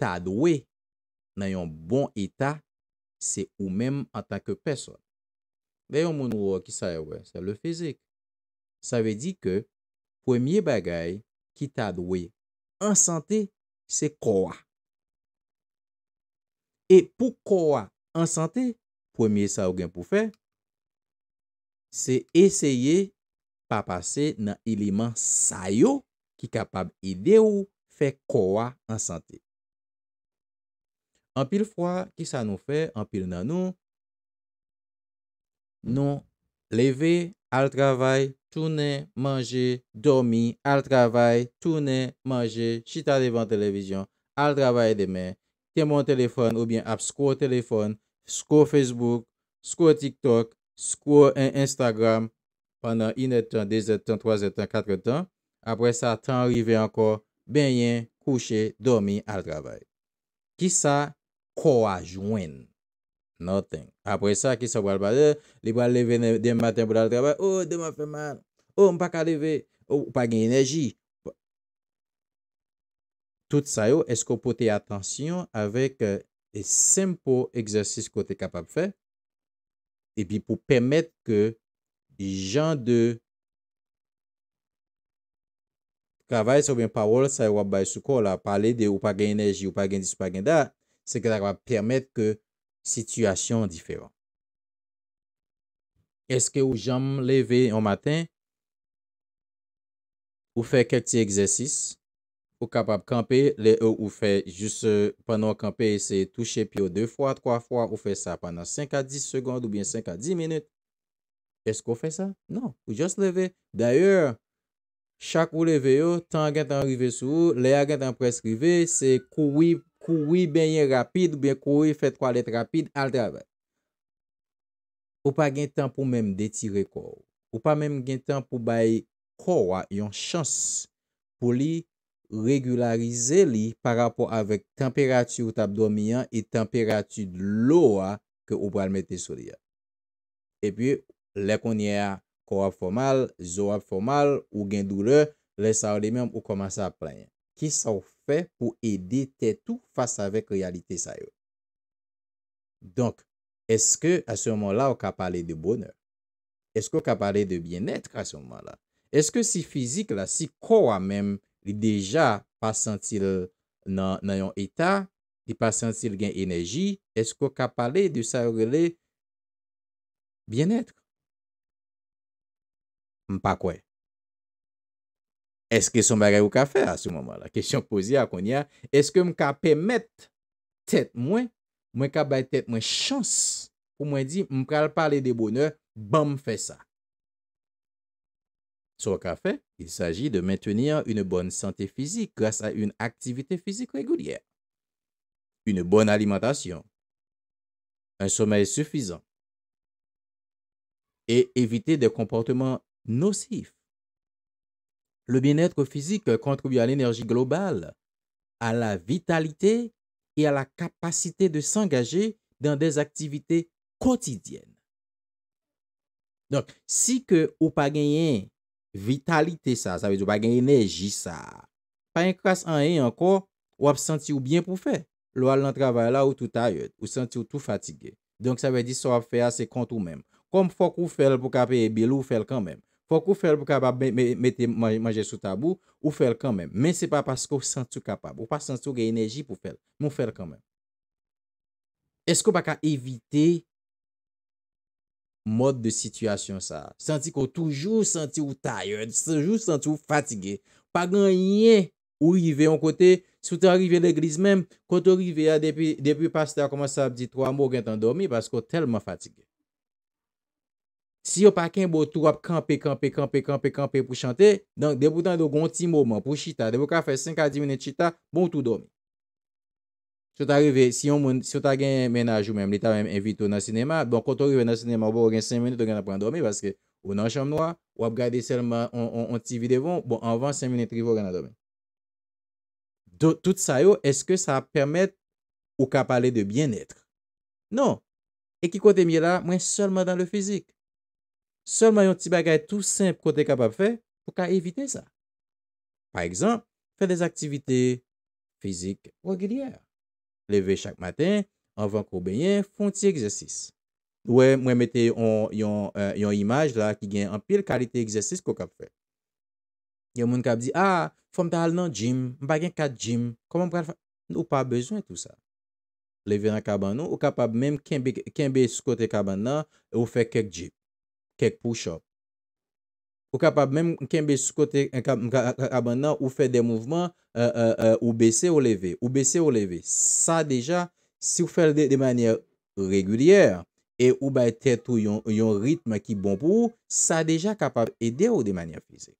ta dwe nan yon bon etat, Se ou menm an tak ke pes wè. Ve yon moun wè ki sa yon e wè. Sa le fizik. Sa ve di ke premye bagay ki ta dwe an sante se kowa. E pou kowa an sante premye sa ou gen pou fè se eseye pa pase nan eleman sa yo ki kapab ide ou fe kowa an sante. En pile fois qui ça nous fait En pile nanou? nous, nou leve al travail, tourné, mangé, dormi, al travail toune, manje, chita devant télévision al demain, demen, mon téléphone ou bien ap score téléphone, sko Facebook, sko TikTok, sko Instagram, pendant une heure, deux heures, trois heures, quatre temps après ça, temps encore, encore, benyen, couché, dormi, al travail. Ki ça? Kowa jwen. Nothing. Apre sa ki sa wale bade, li wale leve den maten pou dal trabay, ou deman fe man, ou mpa ka leve, ou pa gen enerji. Tout sa yo, esko pote atansyon avek e euh, sempou egzersis ko te kapab fe, epi pou pemet ke di jan de trabay sa wen pawol sa yo wabay souko la, pale de ou pa gen enerji, ou pa gen dis, ou pa gen da, Se ke la kapap permèt ke sityasyon difèran. Eske ou jam leve yon maten, ou fe kel ti egzèsis, ou kapap kampe, le ou ou fe jist euh, panan kampe, se touche pi ou 2 fwa, 3 fwa, ou fe sa panan 5 a 10 segonde ou bien 5 a 10 minute. Eske ou fe sa? Non. Ou jast leve. D'ayur, chak ou leve yo, tan gen tan leve sou, le a gen tan preskrive, se kou wib Kouwi benye rapide ou ben kouwi fet kwa let rapide al trabe. Ou pa gen tan pou menm detire kou. Ou pa menm gen tan pou bay kouwa yon chans pou li regularize li par rapport avek temperatur tabdomiyan e temperatur loa ke ou pralmete sou diya. E pi, le konye a kouwa formal, zoa formal ou gen doule, le sa ou de menm ou komanse a planye. Ki sa ou fanyan? pou ede te tou fasa vek realite sa yo. Donk, eske a seman la ou ka pale de boner? Eske ou ka pale de bien etre a seman la? Eske si fizik la, si kowa men, li deja pa sentil nan yon etat, li pa sentil gen enerji, eske ou ka pale de sa yo le bien etre? M pa kwe. Eske son bagay ou ka fè a sou mouman la? Kèsyon pouzi a kon ya, eske m ka pèmèt tèt mwen, mwen ka bay tèt mwen chans pou mwen di m pral pale de bonheur, bam fè sa. Sou ka fè, il s'agi de mètenir yon bon sante fizik glas a yon aktivite fizik regoulyè. Yon bon alimentasyon, yon somay soufizan, e evite de komportman nosif. Le bine etre fizik kontribu an enerji global, a la vitalite, e a la kapasite de s'engage dan des aktivite kotidyen. Donk, si ke ou pa genyen vitalite sa, sa ve di ou pa genyen enerji sa, pa yon kras an e anko, ou ap senti ou bien pou fe. Lo al nan travay la ou tout a yot, ou senti ou tout fatige. Donk sa ve di so ap fe ase kont ou menm. Kom fok ou fel pou kape e bel ou fel kan menm. Fok ou fèl pou kapab mette manje sou tabou, ou fèl kanmen. Men se pa pask ou santi ou kapab, ou pa santi ou gen enerji pou fèl, moun fèl kanmen. Esko baka evite mod de situasyon sa? Santi kon toujou santi ou tired, santi ou fatige. Pa gen yè ou yive yon kote, sou te arrive l'eglise menm, kon te yive ya ah, depi pasta, koman sa ap di 3 mou gen tan dormi, pask ou telman fatige. Si yo pa ken bo tou ap kampe, kampe, kampe, kampe, kampe pou chante, donk deboutan yo gon ti mouman pou chita. Deboutan fè 5 a 10 minit chita, bon tou dormi. Sot a rive, si yo ta gen menaj ou menm, li ta menm evito nan sinema, bon konta rive nan sinema, wap gen 5 minit ou gen apren dormi, baske ou nan chanm noa, wap gade selman on ti videvon, bon anvan 5 minit rivo gen apren dormi. Tout sa yo, eske sa ap permèt ou kap ale de bien etre? Non. E ki kote mi la, mwen selman dan le fizik. Sèlman yon ti bagay tout semp kote kapap fè, ou ka evite sa. Par exemple, fè des aktivite euh, fizik ah, ou agilier. Leve chak maten, anvan kou beyin, fon ti egzesis. Ouè, mwen mette yon imaj la ki gen anpil kalite egzesis kou kap fè. Yon moun kap di, a, fom ta al nan jim, m bagen kat jim, koman m pral fè? Ou pa bezwen tout sa. Leve nan kaban nou, ou kapap menm kenbe sou kote kaban nan, ou fè kek jim. Kèk pou chop. Ou kapab, mèm mkenbe sou kote, mkanbe mwen nan ou fè de mouvman euh, euh, euh, ou bese ou leve. Ou bese ou leve. Sa deja, si ou fè de manye regulyer, e ou bay tè tou yon ritme ki bon pou ou, sa deja kapab ede ou de manye fizik.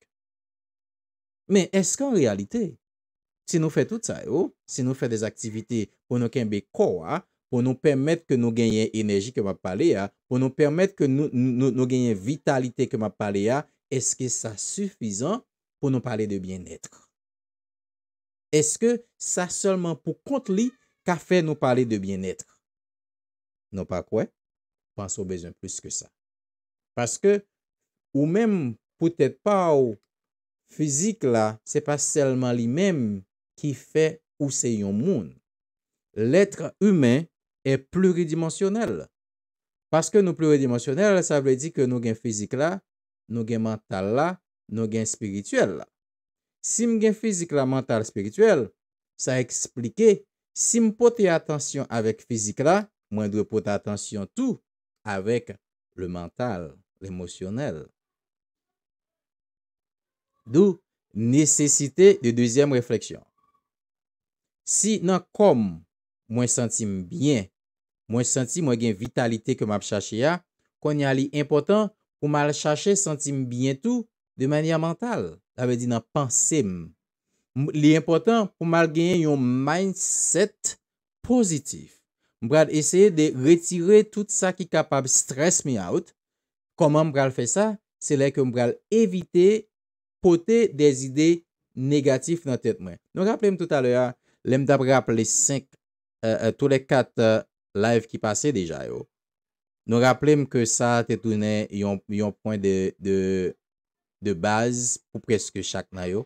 Mèm, eske an realite? Si nou fè tout sa yo, si nou fè de aktivite pou nou kèmbe kowa, pou nou permèt ke nou genyen enerji ke map pale a, pou nou permèt ke nou genyen vitalite ke map pale a, eske sa sufizan pou nou pale de bien etre? Eske sa selman pou kont li ka fe nou pale de bien etre? Non pa kwe, panso bezon plus ke sa. Paske ou menm pou tèt pa ou fizik la, se pa selman li menm ki fe ou se yon moun. e pluridimensionel. Paske nou pluridimensionel, sa vre di ke nou gen fizik la, nou gen mental la, nou gen spirituel la. Sim gen fizik la, mental, spirituel, sa eksplike, si m pote atensyon avèk fizik la, mwen dwe pote atensyon tou avèk le mental, l'emosyonel. Dou, nesesite de deuxième refleksyon. Si nan kom mwen sentim bien Mwen senti mwen gen vitalite ke mwen ap chache ya. Kon ya li impotant pou mwen al chache senti mwen bientou de manya mantal. Awe di nan panse mwen. Li impotant pou mwen al gen yon mindset pozitif. Mwen bral eseye de retire tout sa ki kapab stress mwen out. Koman mwen bral fe sa? Se le ke mwen bral evite pote de zide negatif nan tet mwen. Nou rappelem tout ale ya. live ki pase deja yo. Nou rappelem ke sa te tounen yon point de base pou preske chak na yo.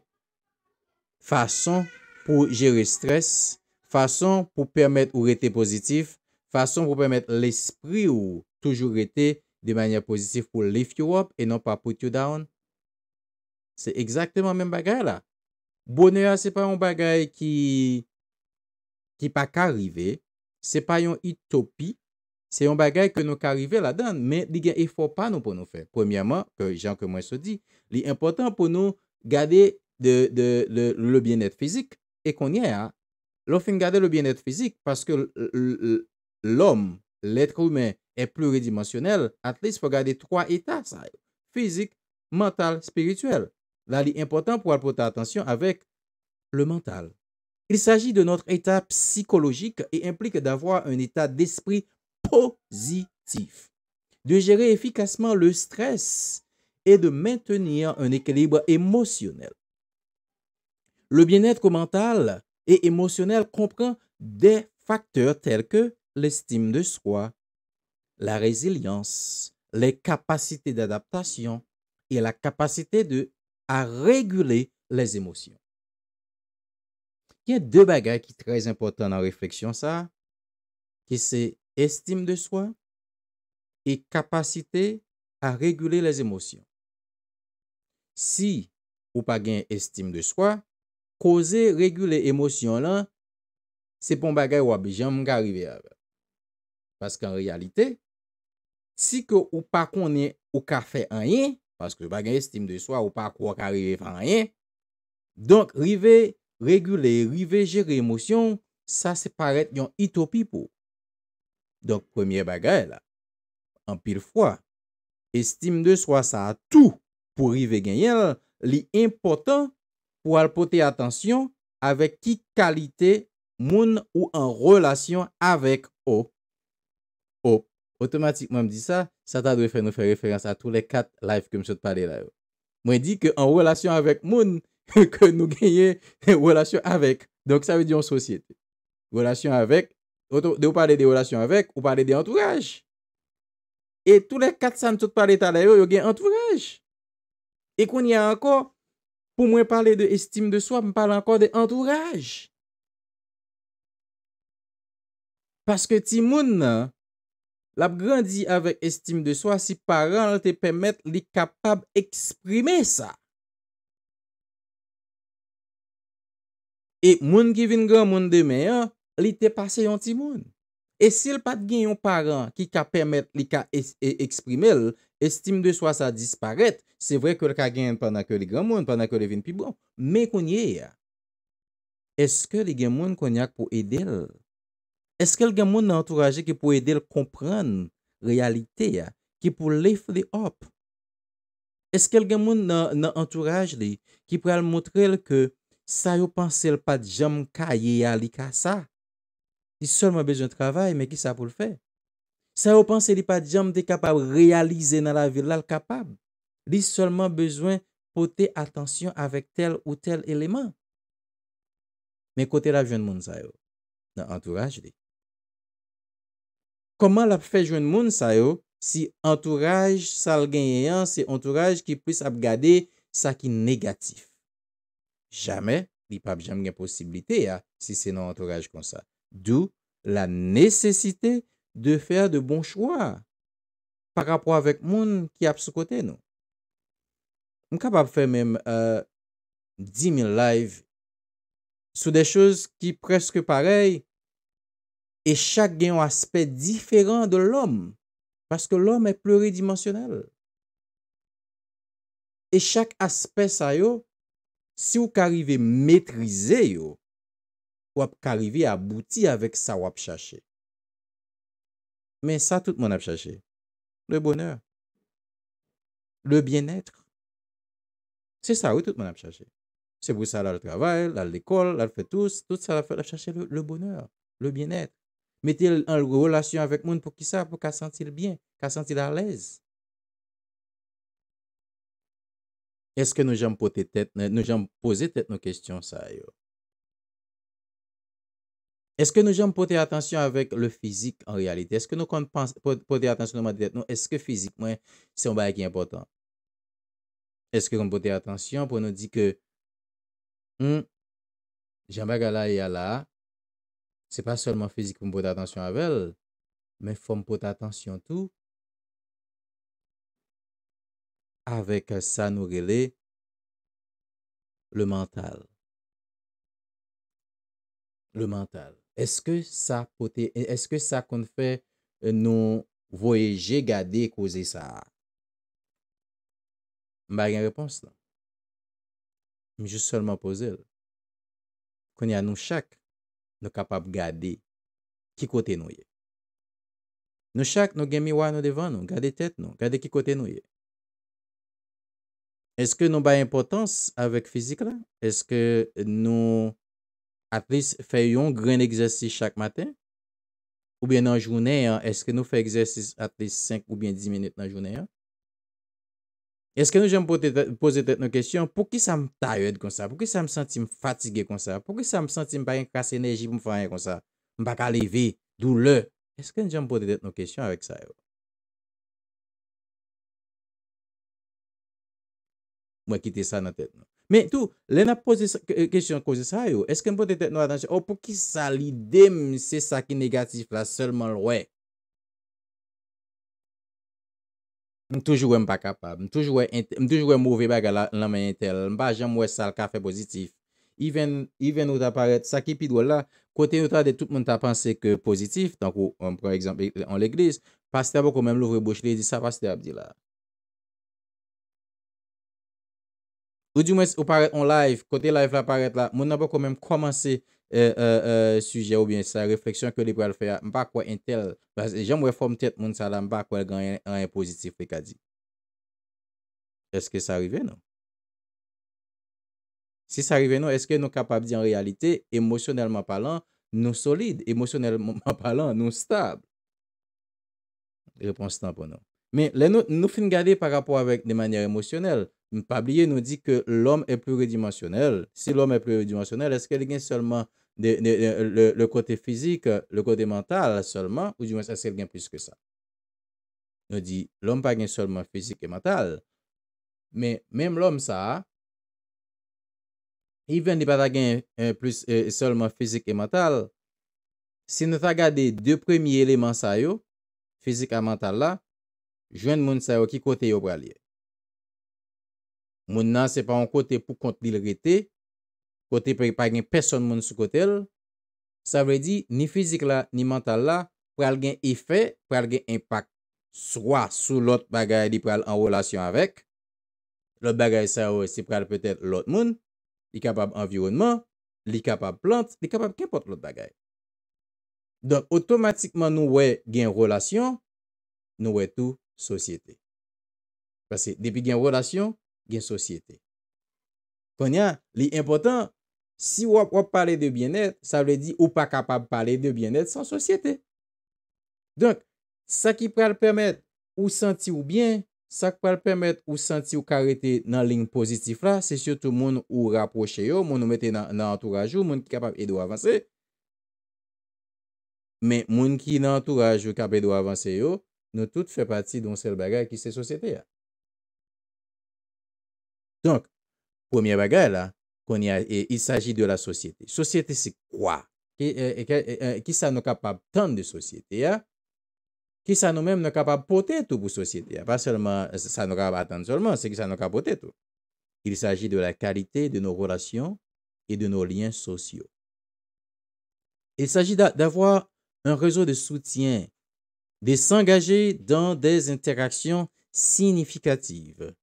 Fason pou jere stres, fason pou permette ou rete pozitif, fason pou permette l'esprit ou toujou rete de manya pozitif pou lift you up e non pa put you down. Se ekzakteman men bagay la. Boniwa se pa yon bagay ki pa ka rive. Se pa yon utopi, se yon bagay ke nou karive la dan, men li gen e fò pa nou pou nou fè. Premiyaman, jan ke mwen sou di, li important pou nou gade le bien etre fizik, e konye a, lò fin gade le bien etre fizik, paske l'om, l'etre oumen, e pluridimensionel, at least pou gade 3 etat sa, fizik, mental, spirituel. La li important pou apote atensyon avek le mental. Il s'agit de notre état psychologique et implique d'avoir un état d'esprit positif, de gérer efficacement le stress et de maintenir un équilibre émotionnel. Le bien-être mental et émotionnel comprend des facteurs tels que l'estime de soi, la résilience, les capacités d'adaptation et la capacité de, à réguler les émotions. Yen de bagay ki trez important nan refleksyon sa, ki se estime de swa e kapasite a regule les emosyon. Si ou pa gen estime de swa, koze regule emosyon lan, se pon bagay wabijan mga rive avan. Paske an realite, si ke ou pa konen ou ka fe an yin, paske bagay estime de swa ou pa konen ou ka rive an yin, Regule, rive, jere, emosyon, sa se paret yon itopi pou. Donk premye bagay la. An pil fwa. Estime de swa sa tou pou rive genyel li impotant pou al pote atensyon avek ki kalite moun ou an relasyon avek o. O. Otomatikman m di sa, sa ta dwe fè nou fè referans a tou le kat live ke m sot pale la yo. Mwen di ke an relasyon avek moun. ke nou genye relasyon avek. Donk sa ve diyon sosyete. Relasyon avek, de ou pale de relasyon avek, ou pale de entourage. E tou le kat san tout pale talay yo, yo genye entourage. E konye ankor, pou mwen pale de estime de swa, mwen pale ankor de entourage. Paske Timoun, la p grandi avek estime de swa, si paran an te pemet li kapab eksprime sa. E moun ki vin gran moun deme an, li te pase yon ti moun. E si l pat gen yon paran ki ka pemet li ka e, eksprime l, estime de so sa disparet, se vre ke l ka gen panak ke li gran moun, panak ke li vin pi bon. Me konye ya, eske li gen moun konyak pou edel? Eske l gen moun nan entouraje ki pou edel kompran realite ya, ki pou lef li hop? Eske l gen moun nan entouraje li, ki pou al motre l ke... Sa yo panse li pa di jam ka ye ya li ka sa? Li solman bezwen travay, men ki sa pou l'fe? Sa yo panse li pa di jam te kapab realize nan la vilal kapab? Li solman bezwen pote atensyon avek tel ou tel eleman? Men kote la jwen moun sa yo? Nan entourage li. Koman la fe jwen moun sa yo si entourage sal genye yan, se entourage ki pwis ap gade sa ki negatif? Jamè, li pap jam gen posibilite ya si se nan entouraj kon sa. Dou, la nesesite de fer de bon chwa par rapport avèk moun ki ap sou kote nou. M kap ap fe menm 10.000 live sou de chouz ki preske parey e chak gen yon aspet diferent de l'om paske l'om e pleuridimensionel. Si ou ka rive mètrize yo, wap ka rive abouti avèk sa wap chache. Men sa tout moun ap chache. Le bonheur. Le bienètre. Se sa wè tout moun ap chache. Se pou sa la l'e travèl, la l'ekol, la l'fè tous, tout sa la fè l'ap chache le bonheur, le bienètre. Mètèl an l'relasyon avèk moun pou ki sa pou ka sentil bien, ka sentil alèz. Est-ce que nous avons posé peut-être nos questions, ça, Est-ce que nous avons posé attention avec le physique en réalité? Est-ce que nous avons porter attention, nous nous tête? est-ce que physique, c'est un bail qui est important? Est-ce que nous avons posé attention pour nous dire que, hum, j'ai la yala, Ce n'est pas seulement physique nous me attention avec elle, mais il faut me poser attention tout. avèk sa nou rele le mantal. Le mantal. Eske sa potè, eske sa kon fè nou voyeje gade kouze sa? Mba gen repons la. Mbe jous solman pose la. Kon ya nou chak nou kapab gade ki kote nou ye. Nou chak nou gen miwa nou devan nou, gade tet nou, gade ki kote nou ye. Eske nou bay importans avek fizik la? Eske nou atris fè yon gren egzersis chak maten? Ou bien nan jounen, eske nou fè egzersis atris 5 ou bien 10 minute nan jounen? Eske nou jom pose tet nou kesyon pou ki sa m tayed kon sa? Pou ki sa m santi m fatige kon sa? Pou ki sa m santi m bayen kras enerji pou m fanyen kon sa? M baka leve, doule? Eske nou jom pose tet nou kesyon avek sa yo? mwen kite sa nan tet nan. Men tou, lè nan pose, kèsyon pose sa yo, eske mwen pote tet nan atensyon, ou pou ki sa li dem, se sa ki negatif la, selman lwen, mwen toujou mwen pa kapab, mwen toujou mwen mouve baga la, nan men intel, mwen pa jen mwen sal kafe pozitif, i ven, i ven nou ta paret, sa ki pidou la, kote nou ta de tout mwen ta pense ke pozitif, tan kou, mwen pre exemple, an l'eglise, pastè bo kon men louvre bouchle, di sa pastè abdi la. Ou di mwen ou paret an live, kote live la paret la, moun nan pou kon menm komanse eh, eh, eh, suje ou bien sa refleksyon ke li pral faya, mba kwa intel, e, jom wè fom tèt moun sa la mba kwa ganyan an yon pozitif pe kadi. Eske sa rive nou? Si sa rive nou, eske nou kapab di an realite, emosyonelman palan, nou solide, emosyonelman palan, nou stab. Repons nan pou nou. Men, nou fin gade par rapport avèk de manyar emosyonel. M'pabliye nou di ke l'om e pluridimensionel. Si l'om e pluridimensionel, eske li gen solman le kote fizik, le kote mental solman, ou di mwen se eske li gen plus ke sa? Nou di, l'om pa gen solman fizik e mental. Men, menm l'om sa, i ven li pa ta gen solman fizik e mental. Si nou ta gade de premiye eleman sa yo, fizik a mental la, jwen moun sa yo ki kote yo pralye. Moun nan se pa yon kote pou konti lirite, kote pe yon pa gen person moun sou kote el, sa vre di, ni fizik la, ni mental la, pral gen efek, pral gen impak, swa sou lot bagay li pral en roulasyon avek, lot bagay sa wè se pral petè lout moun, li kapab environman, li kapab plant, li kapab kepot lot bagay. Don, otomatikman nou wè gen roulasyon, nou wè tou sosyete. Pasè, depi gen roulasyon, gen sosyete. Konya, li impotant, si wap wap pale de bien et, sa vle di wap pa kapab pale de bien et san sosyete. Donk, sa ki pral permet ou santi ou bien, sa ki pral permet ou santi ou karete nan ling pozitif la, se sio tout moun ou raproche yo, moun ou mette nan entouraj ou moun ki kapab edo avanse. Men, moun ki nan entouraj ou kapab edo avanse yo, nou tout fe pati don sel bagay ki se sosyete ya. Donc, première bagaille il s'agit de la société. Société, c'est quoi? Qui, qui ça nous capable tant de société? Hein? Qui ça nous-mêmes nous capable porter tout pour société? Hein? Pas seulement euh, ça nous capable attendre seulement, c'est qui ça nous capable porter tout. Il s'agit de la qualité de nos relations et de nos liens sociaux. Il s'agit d'avoir un réseau de soutien, de s'engager dans des interactions significatives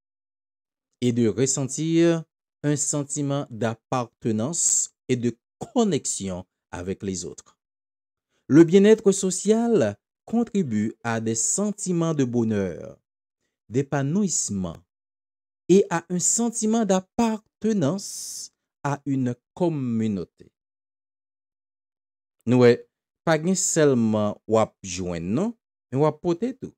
et de ressentir un sentimen d'appartenance et de koneksyon avèk les outre. Le bien-être social kontribu a de sentimen de bonheur, d'épanouisman, et a un sentimen d'appartenance à une communauté. Noue, pa gen selman wap jwen nou, en wap potè tou.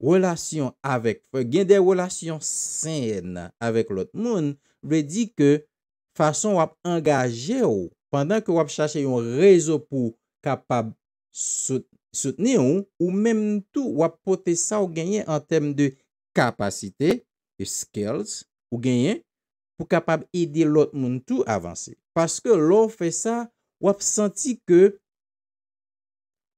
Relasyon avek, gen de relasyon sen avek lot moun, vwe di ke fason wap engaje ou, pandan ke wap chache yon rezo pou kapab soutne ou, ou menm tout wap pote sa ou genye an tem de kapasite, de skills ou genye, pou kapab ide lot moun tout avanse. Paske lor fe sa, wap santi ke,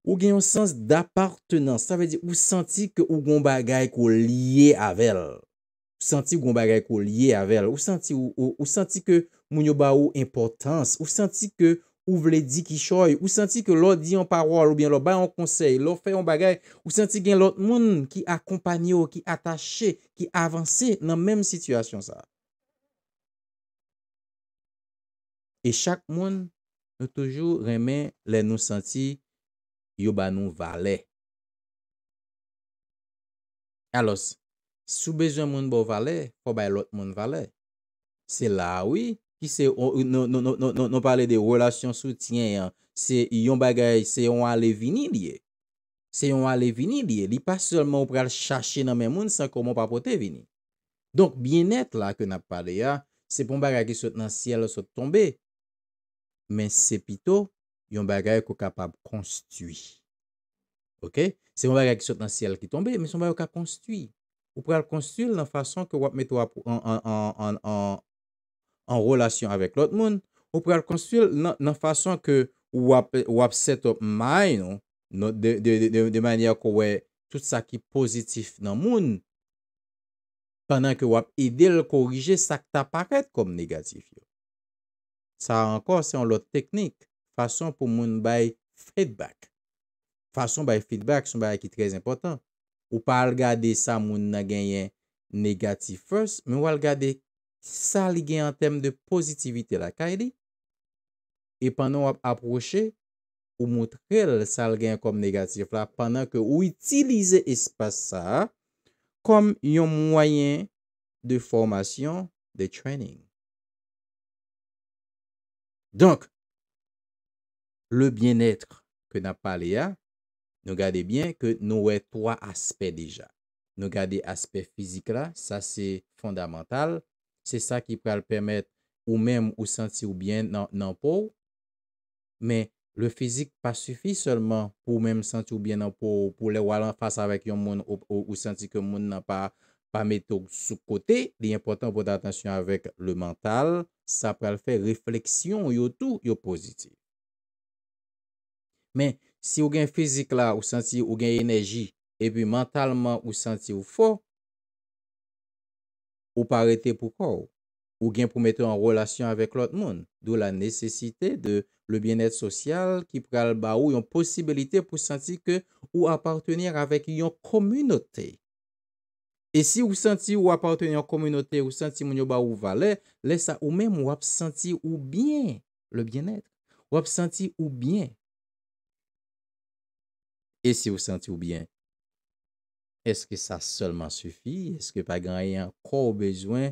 Ou gen yon sens d'apartenans, sa ve di ou santi ke ou goun bagay ko liye avèl. Ou santi ou goun bagay ko liye avèl. Ou santi ke moun yo ba ou importans. Ou santi ke ou vle di ki choy. Ou santi ke lò di yon parol ou bien lò bay yon konsey, lò fè yon bagay. Ou santi gen lò moun ki akompanyo, ki atache, ki avanse nan menm situasyon sa. E chak moun nou toujou remè lè nou santi yo ba nou vale. Alos, sou bejan moun bo vale, ko bay lot moun vale. Se la oui, ki se, nou pale de relasyon soutyen, se yon bagay, se yon wale vini liye. Se yon wale vini liye, li pa solman ou pre al chache nan men moun san kon moun pa pote vini. Donk, biye net la ke nap pale ya, se pon bagay ki sot nan siel ou sot tombe. Men se pito, yon bagay kou kapab konstui. Ok? Se yon bagay ki sot nan siel ki tombe, me son bagay kou kapab konstui. Ou pral konstui nan fason ke wap met wap an relasyon avek lot moun. Ou pral konstui nan fason ke wap set op may, de manya kou we tout sa ki pozitif nan moun, pandan ke wap ide l korije sa ki ta paret kom negatif yo. Sa ankor se an lot teknik. Fason pou moun baye feedback. Fason baye feedback, son baye ki trez important. Ou pa al gade sa moun na genyen negatif first, men wal gade sa li genyen en tem de pozitivite la. E pandan wap aproche, ou moutre le sa li genyen kom negatif la, pandan ke ou itilize espas sa kom yon mwayen de formasyon, de training. Donk, Le bien etre ke nan pale ya, nou gade bien ke nou wey 3 aspey deja. Nou gade aspey fizik la, sa se fondamental. Se sa ki pral permet ou menm ou santi ou bien nan pou. Men, le fizik pa sufi seulement pou menm santi ou bien nan pou, pou le walan fasa vek yon moun ou santi ke moun nan pa meto sou kote, li important pou ta atensyon avek le mental, sa pral fe refleksyon yo tou yo pozitiv. Men, si ou gen fizik la ou santi ou gen enerji e pi mentalman ou santi ou fo, ou pa rete pou kou, ou gen pou mette en relasyon avek lot moun. Dou la nesesite de le bienetre sosyal ki pral ba ou yon posibilite pou santi ke ou apartenir avek yon komunote. E si ou santi ou apartenir yon komunote ou santi moun yo ba ou vale, lesa ou men ou ap santi ou bien le bienetre. Ou ap santi ou bien. E se ou senti ou bien, eske sa solman sufi, eske pa ganyan ko ou bejwen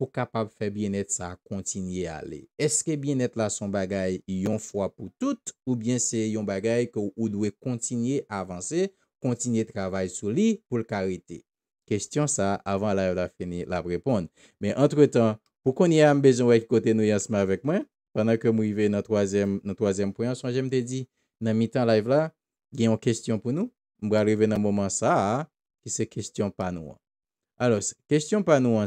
pou kapab fè bien et sa kontinye ale. Eske bien et la son bagay yon fwa pou tout, ou bien se yon bagay kou ou dwe kontinye avanse, kontinye travay sou li pou l karite. Kestyon sa avan la ou la frene la preponde. Men entre tan, pou kon yon am bejwen wèk kote nou yansman avèk mwen, panan ke mou yve nan toazem preyansman, jem te di nan mitan live la, gen yon pour nous nou, mbwa rive un moment ça qui se kestyon pas nous. nous. Alors, question pa nou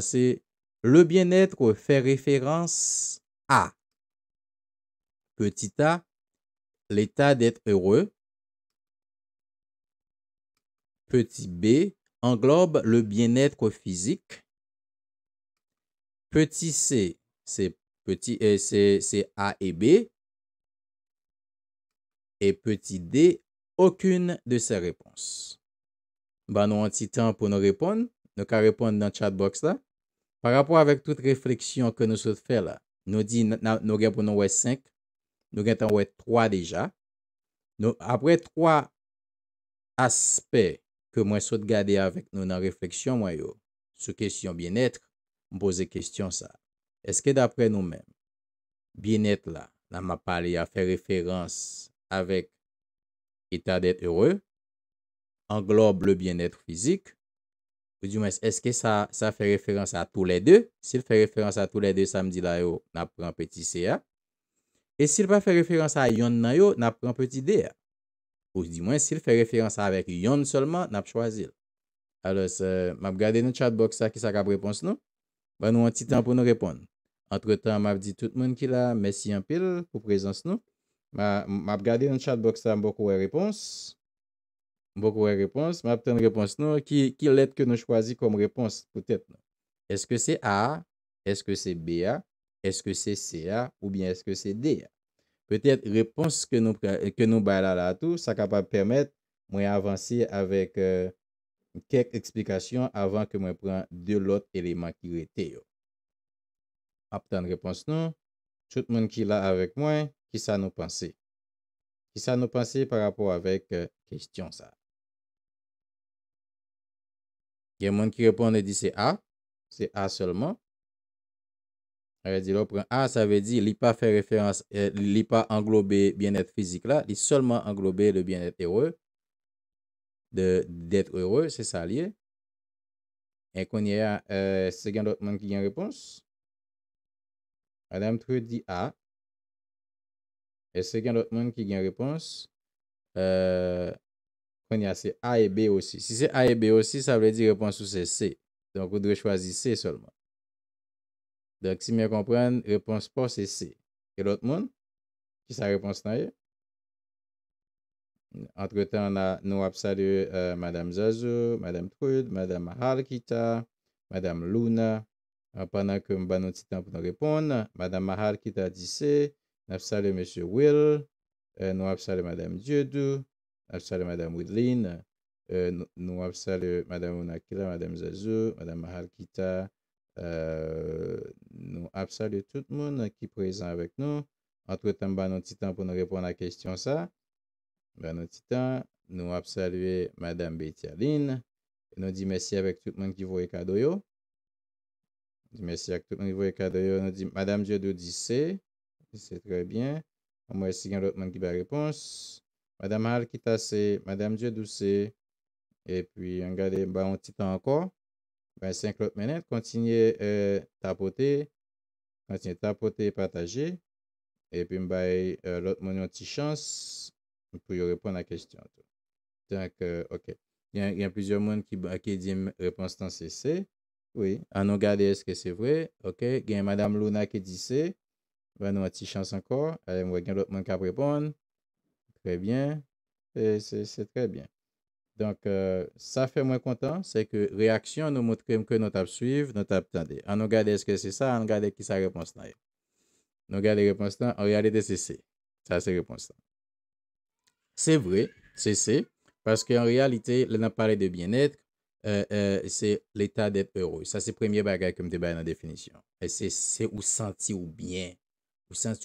le bien être fait référence à petit a, l'état d'être heureux, petit b, englobe le bien-être physique, petit c, c'est petit, euh, c'est A et B, et petit d Okun de se repons. Ban nou an ti tan pou nou repon. Nou ka repon nan chatbox la. Par rapport avèk tout refleksyon ke nou sot fè la, nou di nou genpoun nou wè 5, nou genpoun nou wè 3 deja. Nou apwè 3 aspe ke mwen sot gade avèk nou nan refleksyon mwen yo, sou kesyon bien etre, mwen pose kesyon sa. Eske dapre nou men, bien etre la, la mwen pa li a fè referans avèk Eta de ete heureux. Anglobe le bien etre fizik. Ou di mwen, eske sa fe referanse a tou le de? Sil fe referanse a tou le de samdi la yo, nap pran peti CA. E sil pa fe referanse a yon nan yo, nap pran peti DEA. Ou di mwen, sil fe referanse avek yon solman, nap chwazil. Alos, map gade nou chatbox sa ki sa kap repons nou. Ban nou an ti tan pou nou repon. Antre tan, map di tout moun ki la, mesi yon pil pou prezans nou. Ma ap gade yon chatbox sa m boku wè repons. M boku wè repons. Ma ap ten repons nou ki let ke nou chwazi kom repons. Pwetet nou. Eske se A, eske se B A, eske se C A, ou bien eske se D A. Pwetet repons ke nou bayla la tou. Sa kapap pwetet mwen avansi avèk euh, kek eksplikasyon avèk ke mwen pran de lot eleman ki wè te yo. Ma ap ten repons nou. Chout moun ki la avèk mwen. qui ça nous pensait. Qui ça nous pensait par rapport avec euh, question ça. Il y a un monde qui répond et que c'est A, c'est A seulement. Elle dit, prend A, ça veut dire, il pas fait référence, euh, il pas englobé bien-être physique là, il seulement englobé le bien-être heureux, d'être heureux, c'est ça lié. Et qu'on y a, euh, c'est quelqu'un qui a une réponse. Madame dit A, est-ce qu'il y a d'autres monde qui ont une réponse euh, On a c'est A et B aussi. Si c'est A et B aussi, ça veut dire réponse ou C. Donc, vous devez choisir C seulement. Donc, si vous comprenez, réponse pas C. Et l'autre monde Qui sa réponse Entre-temps, nous avons salué Mme euh, Madame Zazou, Madame Trude, Madame Halkita, Madame Luna. Pendant que nous avons un petit temps pour nous répondre, Madame Mahal kita dit C. Nous saluons M. Will. Euh, nous saluons Mme Diodou. Nous saluons Mme Woodline. Euh, nous saluons Mme Onakila, Mme Zazou, Mme Mahalkita. Euh, nous saluons tout le monde qui est présent avec nous. Entre-temps, ben, nous avons un petit temps pour nous répondre à la question. Ça. Ben, un petit temps. Nous avons salué Mme Bétialine. Nous disons merci avec tout le monde qui voit les cadeaux. Merci à tout le monde qui voit les cadeaux. Nous disons Madame Dieu dit c'est. Se trebyen. Mwen se gen lout mwen ki be repons. Madame Alkita se. Madame Jeudou se. E pi mwen gade mwen ba yon titan anko. Ben 5 lot menet. Kontinye euh, tapote. Kontinye tapote pataje. E pi mwen bay euh, lout mwen yon titans. Mwen pou yo repon la kestyon. Tak euh, ok. Gen yon pizyon mwen ki di repons tan se se. Oui. Anon gade eske se vwe. Gen yon madame Luna ki di se. Ben, nous a une chance encore. on va gagner l'autre monde qui répondre. Très bien. C'est très bien. Donc, euh, ça fait moins content, c'est que réaction nous montre que nous avons suivre, nous avons attendu. On regarde est-ce que c'est ça, on regarde qui sa réponse là. Nous regarde la réponse là, en réalité c'est C. Ça c'est réponse là. C'est vrai, c'est C, parce qu'en réalité, on a parlé de bien-être, euh, euh, c'est l'état d'être heureux. Ça c'est le premier bagage que je dans la définition. Et c'est ou sentir ou bien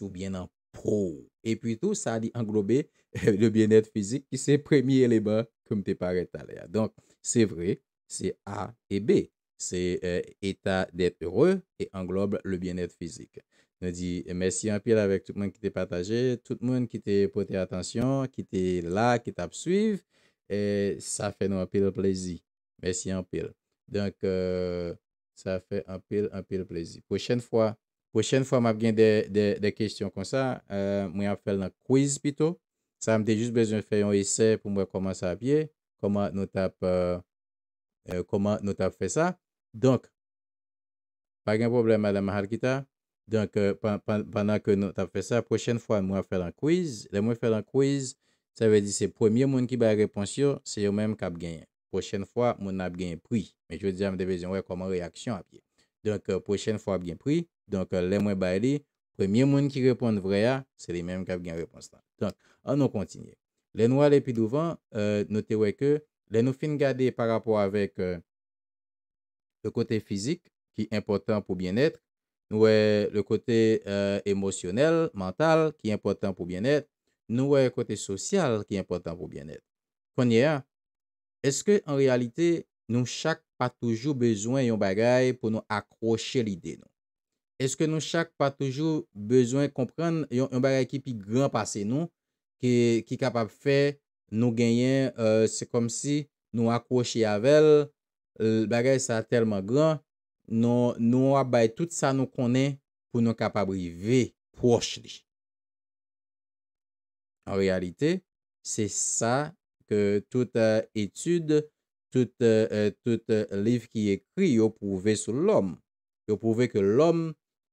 ou bien en pro. Et puis tout ça a dit englober le bien-être physique qui c'est premier élément comme parlais paraît à l'heure. Donc, c'est vrai, c'est A et B. C'est euh, état d'être heureux et englobe le bien-être physique. Nous dit merci en pile avec tout le monde qui t'a partagé, tout le monde qui t'a porté attention, qui t'est là, qui t'a suivi. Et ça fait nous un pile plaisir. Merci en pile. Donc, euh, ça fait un pile, un pile plaisir. Prochaine fois, Prochène fwa m ap gen de kèstyon kon sa, mwen ap fèl nan kouiz pito. Sa m de jous bezon fè yon isè pou mwen koman sa ap ye. Koman nou tap fè sa. Donk, pa gen probleme a la ma har kita. Donk, pwana ke nou tap fè sa, prochène fwa mwen fèl nan kouiz. Le mwen fèl nan kouiz, sa vè di se premier moun ki ba repons yo, se yo mèm kap gen. Prochène fwa moun ap gen pri. Men jou di jan m de bezon wè koman reaksyon ap ye. Donk, prochène fwa ap gen pri. Donk, euh, ah, euh, euh, le mwen bay li, premye mwen ki reponde vreya, se li menm kap gen reponsan. Donk, an nou kontinye. Le nou ale pi douvan, nou tewe ke, le nou fin gade par rapor avek le kote fizik ki important pou bien etre, nou e le kote emosyonel, mental, ki important pou bien etre, nou e kote ah, sosyal ki important pou bien etre. Ponye, eske an realite nou chak pa toujou bezwen yon bagay pou nou akroche lide nou? Eske nou chak pa toujou bezwen kompren, yon bagay ki pi gran pase nou, ki kapab fe nou genyen, euh, se kom si nou akwoshe yavel, bagay sa telman gran, nou wabay tout sa nou konen pou nou kapab rive pou woshe li.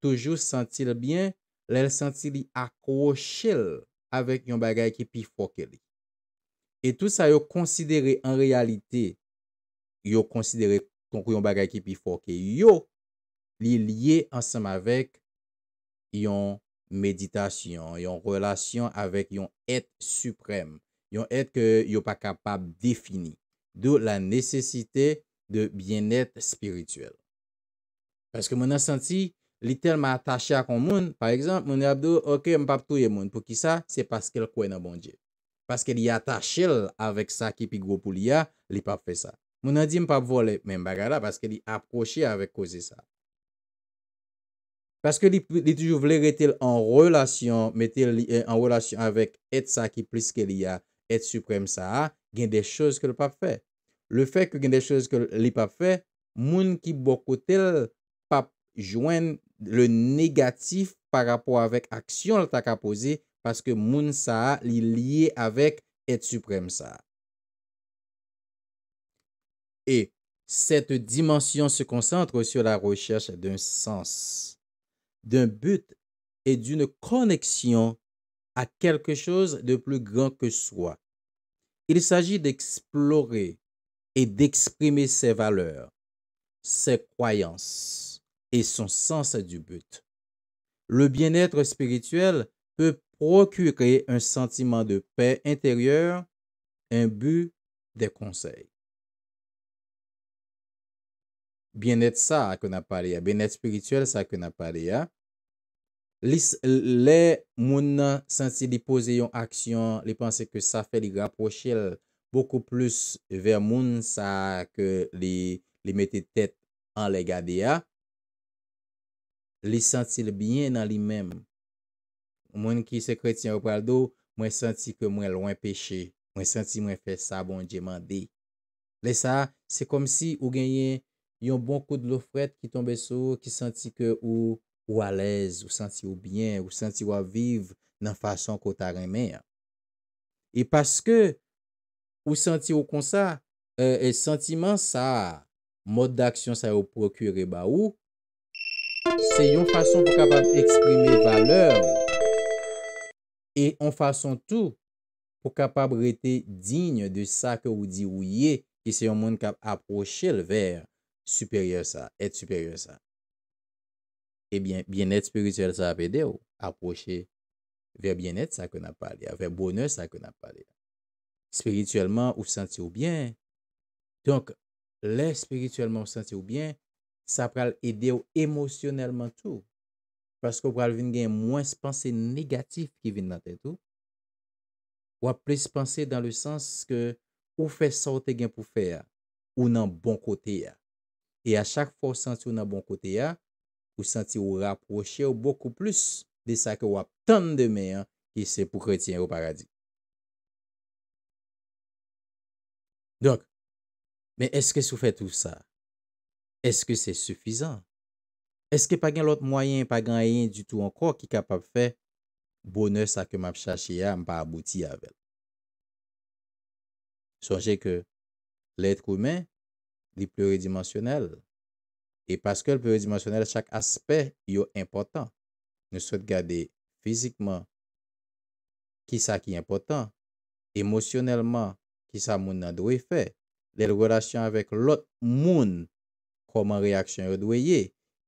toujou sentil byen, lèl sentil li akwo chel avèk yon bagay ki pi fòke li. Et tout sa yo konsidere, an realite, yo konsidere, konkou yon bagay ki pi fòke, yo li liye ansam avèk yon meditasyon, yon relasyon avèk yon et suprem, yon et ke yo pa kapab defini. Dou la nesesite de byen et spirituel. Paske moun an senti, Li tel ma atache akon moun, par exemple, moun e abdo, ok, m pap touye moun, pou ki sa, se paske l kwen a bonje. Paske li atache l, avek sa ki pi gwo pou li ya, li pap fe sa. Moun an di m pap vole, men bagara, paske li aproche avek koze sa. Paske li toujou vle rete l en relasyon, mete l eh, en relasyon avek et sa ki plis ke li ya, et su kwen sa a, gen de choz ke li pap fe. Le fek gen de choz ke li pap fe, moun ki bokote l, joignent le négatif par rapport avec action ta tak parce que moun ça li lié avec et suprême. Et cette dimension se concentre sur la recherche d'un sens, d'un but et d'une connexion à quelque chose de plus grand que soi. Il s'agit d'explorer et d'exprimer ses valeurs, ses croyances, et son sens du but. Le bien-être spirituel peut procurer un sentiment de paix intérieur, un but de conseil. Bien-être ça, akou na pari ya. Bien-être spirituel, ça akou na pari ya. Le moun senti li pose yon aksyon, li panse ke sa fe li grapochel beaucoup plus ver moun sa ke li mette tet an le gade ya. Li santi li byen nan li menm. Mwen ki se kreti an ou pral do, mwen santi ke mwen lwen peche. Mwen santi mwen fe sa bon djemande. Le sa, se kom si ou genyen, yon bon kou de loufret ki tombe sou, ki santi ke ou alèz, ou santi ou byen, ou santi ou aviv nan fason kou ta remen. E paske ou santi ou konsa, e santi man sa, mod d'aksyon sa ou euh, prokure ba ou, Se yon fason pou kapab eksprime valeur E yon fason tou pou kapab rete digne de sa ke ou di ou ye E se yon moun kap aproche le ver Superyosa, ete superyosa E bien, bien ete spirituel sa apede ou Aproche ver bien ete sa kon ap pale Ver bonheur sa kon ap pale Spirituelman ou santi ou bien Donk, le spirituelman ou santi ou bien sa pral ede ou emosyonelman tou, pask ou pral vin gen mwen se panse negatif ki vin nan te tou, wap plis se panse dan le sens ke ou fe sote gen pou fe a, ou nan bon kote ya. E a chak for senti ou nan bon kote ya, ou senti ou raproche ou boku plus de sa ke wap ton de men an ki se pou kretien ou paradis. Donk, men eske sou fe tou sa? Est-ce que c'est suffisant? Est-ce que pas gagne l'autre moyen, pas gagne du tout encore, qui est capable de faire bonheur sa que m'a chaché ya, m'a abouti yavel? Songez que l'être humain, l'est pluridimensionnel, et parce que le pluridimensionnel, chaque aspect est important. Nous souhaitons garder physiquement qui ça qui est important, émotionnellement, qui ça m'en a doué fait, les relations avec l'autre moune koman reaksyon yo dwe ye.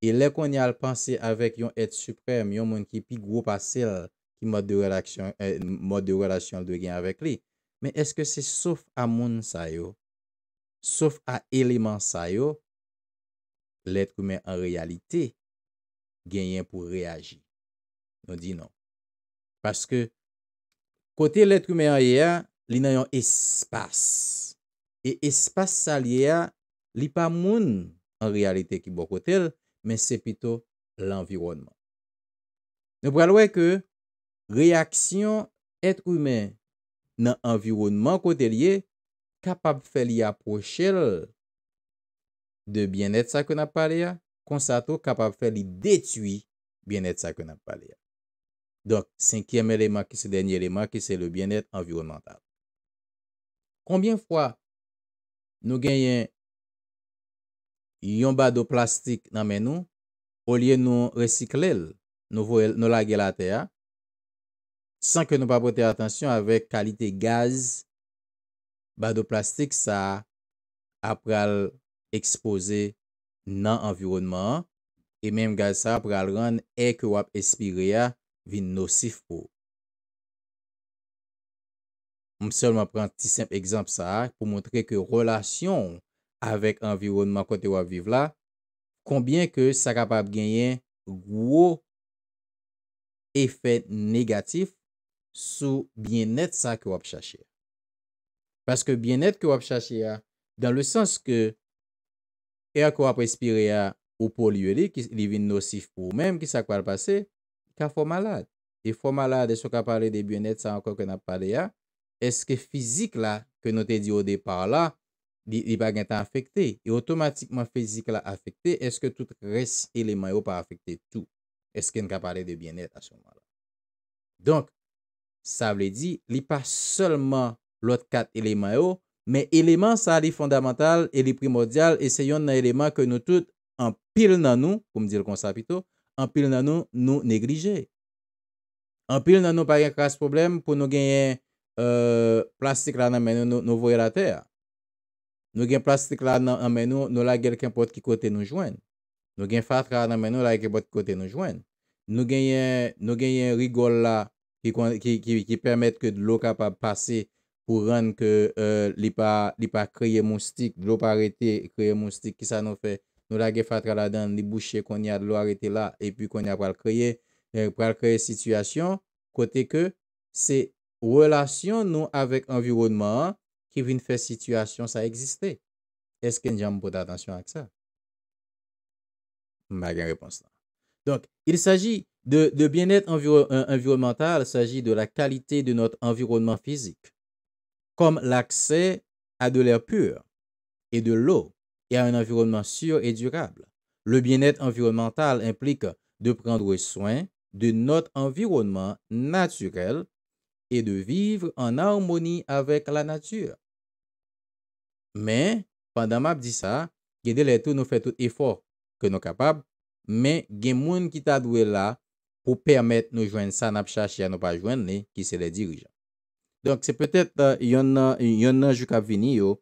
E lè kon yal panse avèk yon et suprèm, yon moun ki pi gro pa sel ki mod eh, de relasyon yo dwe gen avèk li. Men eske se souf a moun sayo, souf a eleman sayo, lèk koumen an realite gen yon pou reagi. Nou di non. Paske, kote lèk koumen an ye, li nan yon espas. E espas sa li ya, li pa moun an realite ki bo kotel, men se pito l'environman. Nou pralwe ke, reaksyon etre oumen nan environman kotelye, kapab fel y aprochel de bien et sa kon ap pale ya, konsato kapab fel y detui bien et sa kon ap pale ya. Donk, senkyem eleman ki se denye eleman ki se le bien et environmental. Konbyen fwa nou genyen yon ba do plastik nan men nou, pou liye nou resiklel nou lage la te a, san ke nou pa pote atensyon avek kalite gaz, ba do plastik sa ap pral expose nan environman, e menm gaz sa pral ran eke wap espiria vi nosif pou. M se l ma pran ti semp ekzamp sa, pou montre ke relasyon, avèk anvironman kote wap vive la, konbyen ke sa kapap genyen gwo efè negatif sou bienèt sa ki wap chache. Paske bienèt ki wap chache ya, dan le sens ke e ak wap espire ya ou poliuri, li vin nosif pou mèm, ki sa kwa l'pase, ka fò malade. E fò malade, e sou ka pale de bienèt sa ankon ki wap pale ya, eske fizik la, ke nou te di yo depa la, Les baguettes sont affectés. Et automatiquement, physiquement, affecté. est-ce que tout reste et les maillots par affecter tout Est-ce qu'il n'y a pas de bien-être à ce moment-là Donc, ça veut dire, il n'y a pas seulement l'autre quatre éléments, mais l'élément, ça, les est fondamental, et les primordial, et c'est un élément que nous tous, en pile dans nous, comme dit le concept en pile dans nous, nous négligeons. En pile dans nous, pas de problème pour nous gagner euh, plastique dans la nous la Terre. Nou gen plastik la nan anmen nou, nou la gen lken pot ki kote nou jwen. Nou gen fatra nan anmen nou, nou la gen pot ki kote nou jwen. Nou gen yon rigol la, ki permette ke de lo kapap pase, pou rende ke euh, li pa kreye moustik, de lo pa arete, kreye moustik, ki sa nou fe. Nou la gen fatra la dan, li boucher kon ya de lo arete la, epi kon ya pral kreye, euh, pral kreye sityasyon, kote ke se relasyon nou avek environman, situation ça situation ça sa egziste. d'attention ça réponse là. Donc, il s'agit de, bien-être euh, environnemental, il s'agit de la qualité de notre environnement physique, comme l'accès à de l'air pur et de l'eau et à un environnement sûr et durable. Le bien-être environnemental implique de prendre soin de notre environnement naturel et de vivre en harmonie avec la nature. Men, pandan map di sa, gede le tou nou fe tout efor ke nou kapab, men gen moun ki ta dwe la pou permette nou jwenn san ap chache ya nou pa jwenn ne ki se le dirijan. Donk se petet euh, yon euh, nan jou kap vini yo,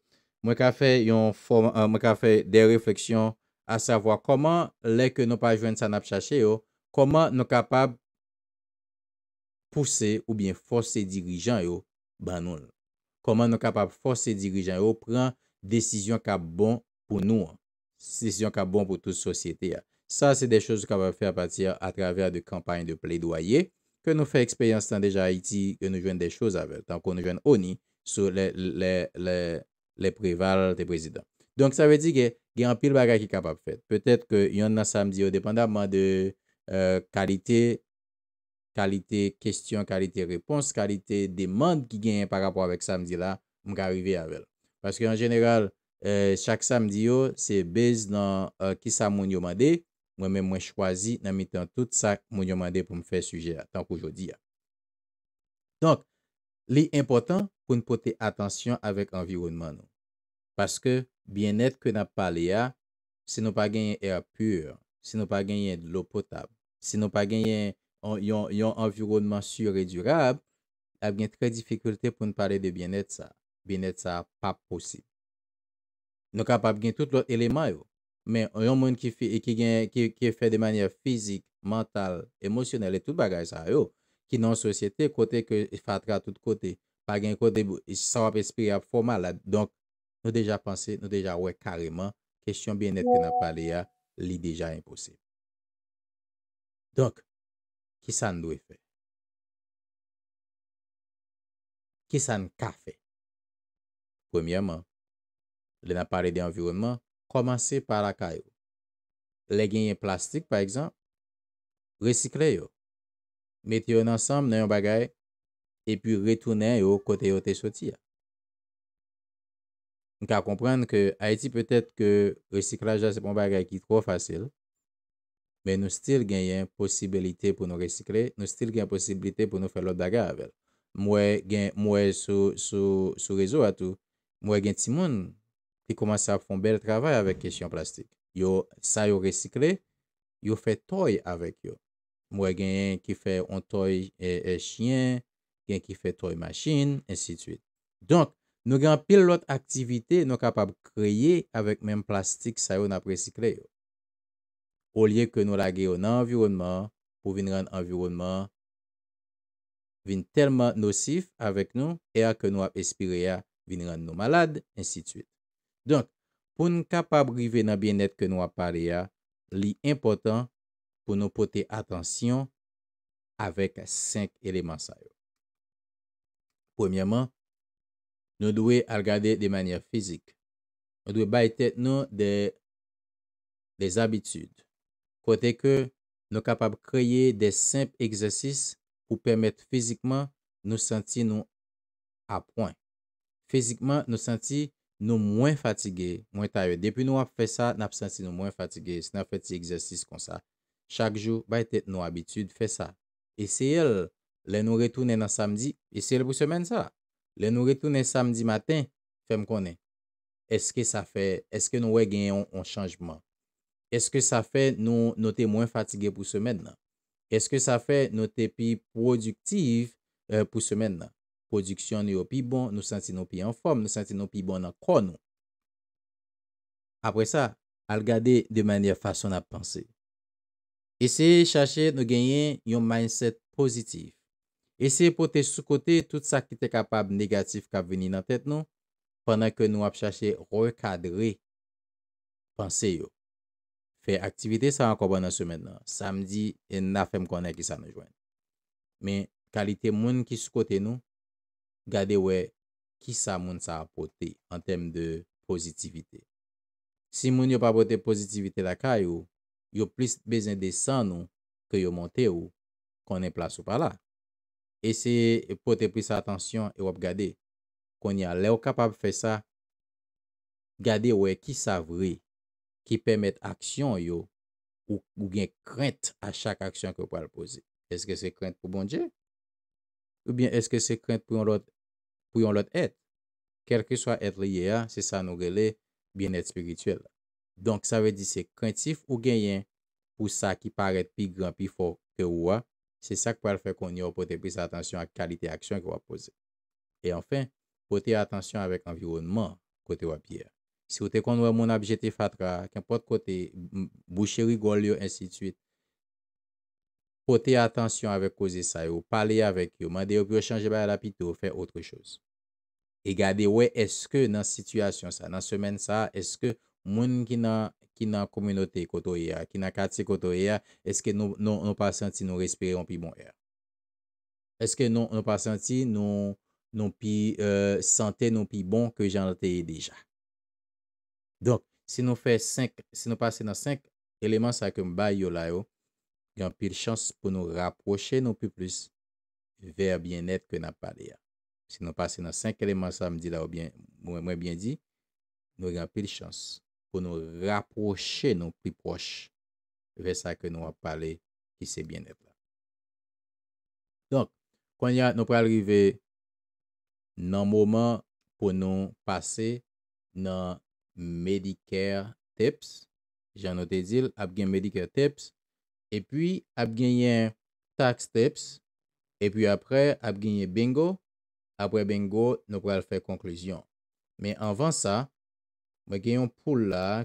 mwen ka fe yon euh, mwen ka fe de refleksyon a savoa koman le ke nou pa jwenn san ap chache yo, koman nou kapab pousse ou bien fose dirijan yo banon. Koman nou kapap fòs se dirijen yo, pren desisyon ka bon pou nou an. Desisyon ka bon pou tout sosyete ya. Sa, se de chòs yo kapap fè a patir a travèr de kampanye de plèdouayè, ke nou fè ekspèyans tan deja Haiti, ke nou jwen de chòs avè, tan kon nou jwen oni, sou le prival te prezident. Donk sa vè di gen, gen an pil bagay ki kapap fèt. Petèt ke yon nan samdi yo, depandabman de euh, kalite, kalite kestyon, kalite repons, kalite demande ki genyen pa rapor avèk samdi la, mga rive avèl. Paske an jeneral, euh, chak samdi yo, se bez nan ki sa moun yomande, mwen mwen chwazi nan mitan tout sa moun yomande pou mwen fè suje la, tan pou jodi ya. Donk, li important pou mwen pote atansyon avèk anvirounman nou. Paske, bien net ke nap pale ya, se nou pa genyen air pur, se nou pa genyen lò potab, se nou pa genyen yon environnement sur et durable, ap gen trè difficulté pou nou pale de bien-être sa. Bien-être sa pa posib. Nou kap ap gen tout l'ot eleman yo. Men, yon moun ki fè de manye fizik, mental, emosyonel et tout bagaj sa yo, ki nan sosyete kote ke fatra tout kote, pa gen kote sa wap espri a formal la. Donk, nou deja panse, nou deja wè kareman, kèsyon bien-être nan pale ya, li deja imposib. Donk, Ki sa nou e fè? Ki sa nou ka fè? Premiyaman, le nan pare de environman, komanse par akay yo. Le genye plastik, pa ekzan, resikle yo. Mete yo nan sammen nan yon bagay, epi retounen yo kote yo te soti ya. Nka komprenn ke, hay ti petet ke resiklaj ya sepon bagay ki tro fasil, Men nou stil gen yon posibilite pou nou resikle, nou stil gen posibilite pou nou fe lò daga avèl. Mwen gen, mwen sou rezo atou, mwen gen timoun ki komanse ap fon bel travè avèk ke chi an plastik. Yo, sa yo resikle, yo fe toy avèk yo. Mwen gen yon ki fe on toy e chien, gen ki fe toy machine, et si tuit. Donk, nou gen pil lòt aktivite nou kapab kreye avèk men plastik sa yo nap resikle yo. Ou liye ke nou lage yo nan environman, pou vinran environman vin telman nosif avek nou, e a ke nou ap espire ya, vinran nou malade, insi tuit. Donk, pou nou kapab rive nan bienet ke nou ap pare ya, li important pou nou pote atansyon avek 5 eleman sa yo. Premyaman, nou dwe agade de manye fizik. Nou dwe bayte nou de des abitud. Kote ke nou kapab kreye de semp egzesis pou pemet fizikman nou senti nou apwen. Fizikman nou senti nou mwen fatige, mwen taywe. Depi nou ap fe sa, nap senti nou mwen fatige. Se nan feti egzesis kon sa. Chak jou, bayte nou abitude fe sa. Eseye lè nou retounen nan samdi, eseye lè pou semen sa. Lè nou retounen samdi matin, fem konen. Eske sa fe, eske nou wè genyon an chanjman. Eske sa fe nou nou te mwen fatige pou semen nan? Eske sa fe nou te pi produktiv euh, pou semen nan? Produksyon nou yo pi bon, nou senti nou pi en form, nou senti nou pi bon nan kon nou? Apre sa, al gade de manye fason ap pense. Eseye chache nou genyen yon mindset pozitif. Eseye pote sou kote tout sa ki te kapab negatif kap veni nan tet nou, pandan ke nou ap chache rekadre pense yo. Fè aktivite sa anko ban nan semen nan, sa m di, e na fèm konè ki sa nan jwen. Men, kalite moun ki sou kote nou, gade wè, ki sa moun sa apote, an tem de pozitivite. Si moun yo pa apote pozitivite la kaj ou, yo plis bezen de san nou, ke yo monte ou, konen plas ou pa la. E se, apote plis sa atansyon, yo ap gade, konye alè ou kapab fè sa, gade wè ki sa vre, Ki pèmèt aksyon yo ou gen krent a chak aksyon ki wè pou al pose. Eske se krent pou bonje? Ou bien eske se krent pou yon lot et? Kel ki swa et liye a, se sa nou gele bien et spirituel. Donk sa ve di se krentif ou gen yen pou sa ki paret pi gran, pi fok te wwa. Se sa kwa al fe koni wè pou te pise atansyon a kalite aksyon ki wè pou al pose. E anfen, pou te atansyon avek anvironman kote wè piye. Si ou te kon wè moun abjete fatra, ken pot kote, boucheri golyo, insi tuit, pote atansyon avek koze sa yo, pale avek yo, mande yo pi yo chanje bay alapito, ou fe otre chos. E gade wè eske nan situasyon sa, nan semen sa, eske moun ki nan komunote koto e ya, ki nan kate koto e ya, eske nou pa santi nou respire yon pi bon e ya. Eske nou pa santi, nou pi sante nou pi bon ke janote e deja. Donk, si nou fè 5, si nou pase nan 5 eleman sa ke mba yo la yo, yon pil chans pou nou raproche nou pi plis ver bien net ke nan pale ya. Si nou pase nan 5 eleman sa, mwen bien di, nou yon pil chans pou nou raproche nou pi plos ver sa ke nou wap pale ki se bien net la. Donk, kwen ya nou pralrive nan mouman pou nou pase Medicare tips e Janote zil ap gen Medicare tips E puis e ap gen yen Tax tips E puis e apre ap gen yen bingo Apre bingo nou pral fè Konklyzyon Me anvan sa Mwen gen yon poul la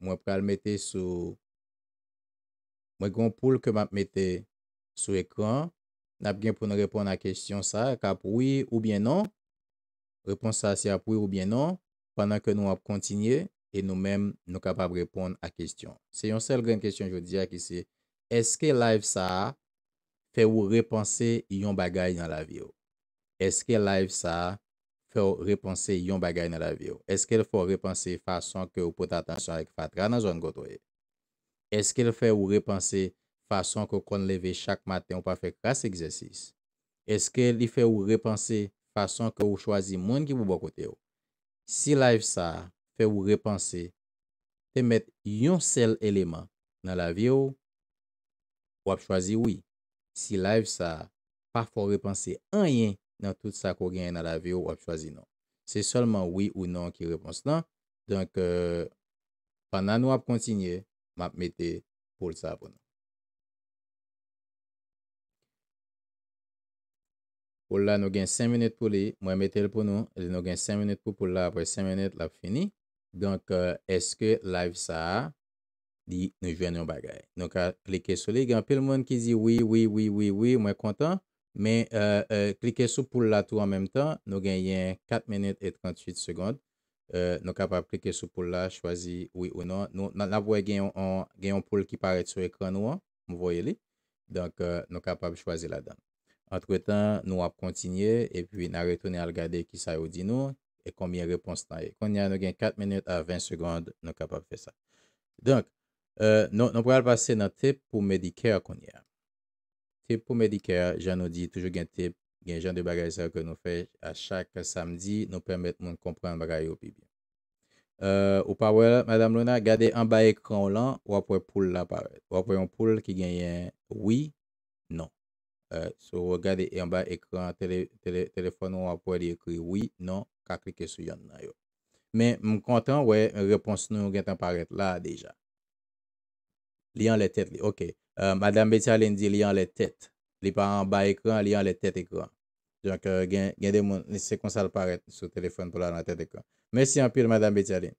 Mwen pral mette sou Mwen gen yon poul ke map mette Sou ekran Nap gen pou nou repon na kestyon sa Kap woui ou bien nan Repon sa si ap woui ou bien nan pandan ke nou ap kontinye, e nou men nou kapap reponde a kestyon. Se yon sel gren kestyon, jwo diya ki se, eske la ev sa, fe ou repanse yon bagay nan la vi yo? Eske la ev sa, fe ou repanse yon bagay nan la vi yo? Eske el fo repanse fason ke ou pota atensyon ek fatra nan zon goto e? Eske el fe ou repanse fason ke kon leve chak maten ou pa fe kras egzesis? Eske el fe ou repanse fason ke ou chwazi moun ki pou bokote yo? Si la ev sa fe ou repanse te met yon sel eleman nan la VO, wap chwazi oui. Si la ev sa pa fwo repanse anyen nan tout sa kou gen nan la VO, wap chwazi non. Se solman oui ou non ki repanse nan, donk euh, pa nan wap kontinye, map mette poul sa bonan. pou la nou gen 5 menit pou li, mwen metel pou nou, nou gen 5 menit pou pou la, apre 5 menit la fini, donk euh, eske live sa a, di nou jwen yon bagay. Nou ka klike sou li, gen apil moun ki zi oui, oui, oui, oui, oui, mwen kontan, men euh, klike euh, sou pou la tou an menm tan, nou gen yen 4 menit et 38 segond, nou kapab klike sou pou la, chwazi oui ou non, nou nan avwe gen yon poul ki paret sou ekran ou an, mwen voye li, donk nou kapab chwazi la dan. Antre tan nou ap kontinye e pi nan retounen al gade ki sa yo di nou e konbyen repons tanye. Konye an nou gen 4 minute a 20 seconde nou kapap fe sa. Donk, nou pral pase nan tip pou Medicare konye an. Tip pou Medicare, jan nou di toujou gen tip gen jan de bagay sa yo ke nou fe a chak samdi nou permette moun kompran bagay yo pi bi. Ou pa wè la, madame Luna, gade an bayek kon lan, wap wè pou la pare. Wap wè yon pou ki gen yon oui, non. Euh, so, regade yon ba ekran, telefon nou apwe li ekri oui, non, ka klike sou yon nan yo. Men, m kontan, we, repons nou gen tan paret la deja. Li an le tete li, ok. Madame Betialin di li an le tete. Li pa an ba ekran, li an le tete ekran. Jank gen de moun, se konsal paret sou telefon pou la an tete ekran. Mesi an pil, Madame Betialin.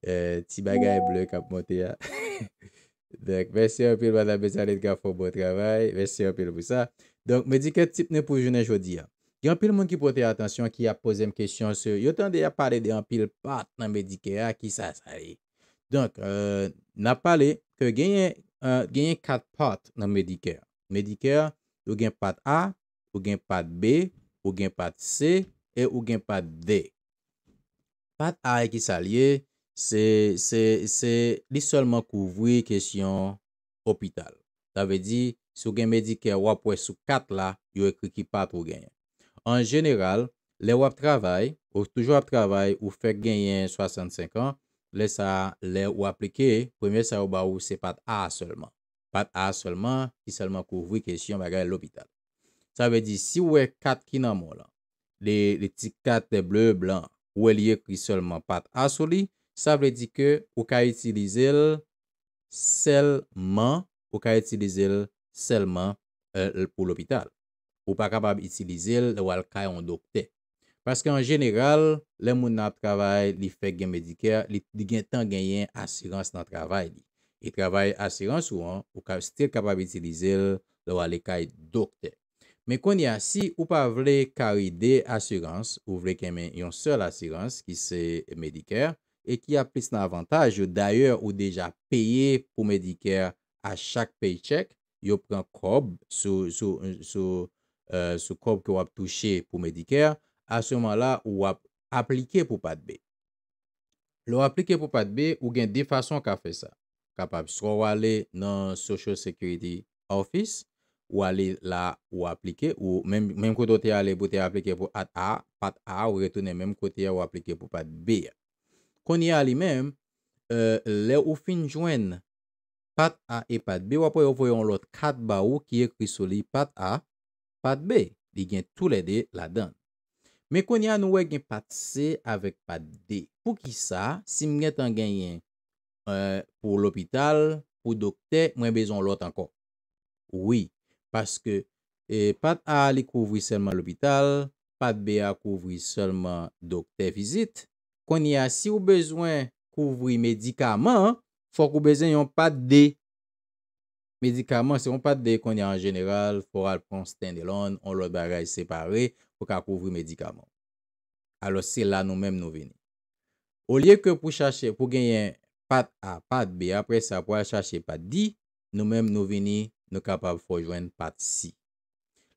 Ti bagay ble kap moti ya. Dèk, vè sè yon pil vwa dè bezalit gafo bo travay, vè sè yon pil pou sa. Donk, Medicare tipne pou jounen jodi ya. Yon pil moun ki pote atensyon ki a pose m kesyon se yon ton dey a pale de yon pil pat nan Medicare a ki sa sali. Donk, na pale ke genyen euh, kat pat nan Medicare. Medicare ou gen pat A, ou gen pat B, ou gen pat C, e ou gen pat D. Pat A e ki sa liye... Se li solman kou vwe kesyon opital. Sa ve di, sou gen medike wap wè sou kat la, yo ekri ki pat wè genyen. An general, le wap travay, ou touj wap travay, ou fè genyen 65 an, le sa le wap li ke, premye sa wab wè ou se pat a solman. Pat a solman, ki solman kou vwe kesyon bagay l'opital. Sa ve di, si wè kat ki nan moun la, le ti kat le blè blan, wè li ekri solman pat a soli, Sa vle di ke ou ka itilize l selman e, pou l'opital. Ou pa kapab itilize l, l wale kay on dokte. Paske an jeneral, l moun nan travay li fek gen medike, li gen tan gen yen asirans nan travay li. Li e travay asirans ou an, ou ka stil kapab itilize l, l wale kay dokte. Me kon ya, si ou pa vle kari de asirans, ou vle kemen yon sol asirans ki se medike, E ki ap plis nan avantaj, yo daye euh, ou deja peye pou Medicare a chak pey chek, yo pren kob sou kob ki wap touche pou Medicare, a seman la wap aplike pou pat B. Lo aplike pou pat B, ou gen de fason ka fe sa. Kapab, so wale nan Social Security Office, wale la wap aplike, ou menm kote yo ale pou te aplike pou pat A, pat A, ou retounen menm kote yo aplike pou pat B. Konye a li menm, euh, le ou fin jwen pat A et pat B, wapwe yo voyon lot kat ba ou ki ye krisoli pat A, pat B. Di gen tou lede la den. Men konye a nou we gen pat C avek pat D. Pou ki sa, si mwen ten gen yen euh, pou l'opital, pou dokte, mwen bezon lot ankon. Oui, paske e, pat A li kouvri selman l'opital, pat B a kouvri selman dokte vizit. kon y a si ou bezwen kouvri medikaman, fò kou bezwen yon pat D. Medikaman se yon pat D kon y a en jeneral, fò alpons ten de lon, on lòt bagaj separe, fò ka kouvri medikaman. Alo se la nou men nou veni. Ou liye ke pou chache, pou genyen pat A, pat B, apre sa pou a chache pat D, nou men nou veni, nou kapab fò jwen pat C.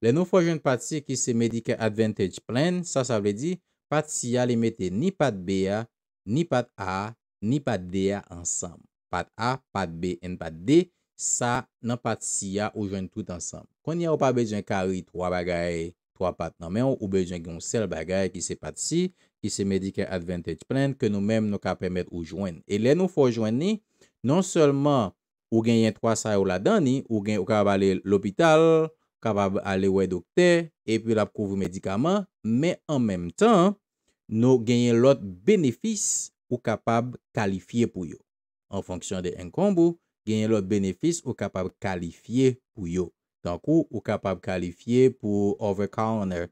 Le nou fò jwen pat C ki se medike advantage plan, sa sa vle di, Pat si ya li mette ni pat B ya, ni pat A, ni pat D ya ansam. Pat A, pat B, en pat D, sa nan pat si ya ou jwen tout ansam. Koni ya ou pa bejwen kari 3 bagay, 3 pat nan men ou bejwen ki yon sel bagay ki se pat si, ki se medike advantage pren, ke nou men nou ka pemet ou jwen. E le nou fo jwen ni, non selman ou gen yon 3 say ou la dan ni, ou gen ou ka va ale l'opital, ka va ale wey dokte, e pi la pou kouvri medikaman, Nou genye lot benefis ou kapab kalifiye pou yo. An fonksyon de enkombou, genye lot benefis ou kapab kalifiye pou yo. Dankou, ou kapab kalifiye pou over counter.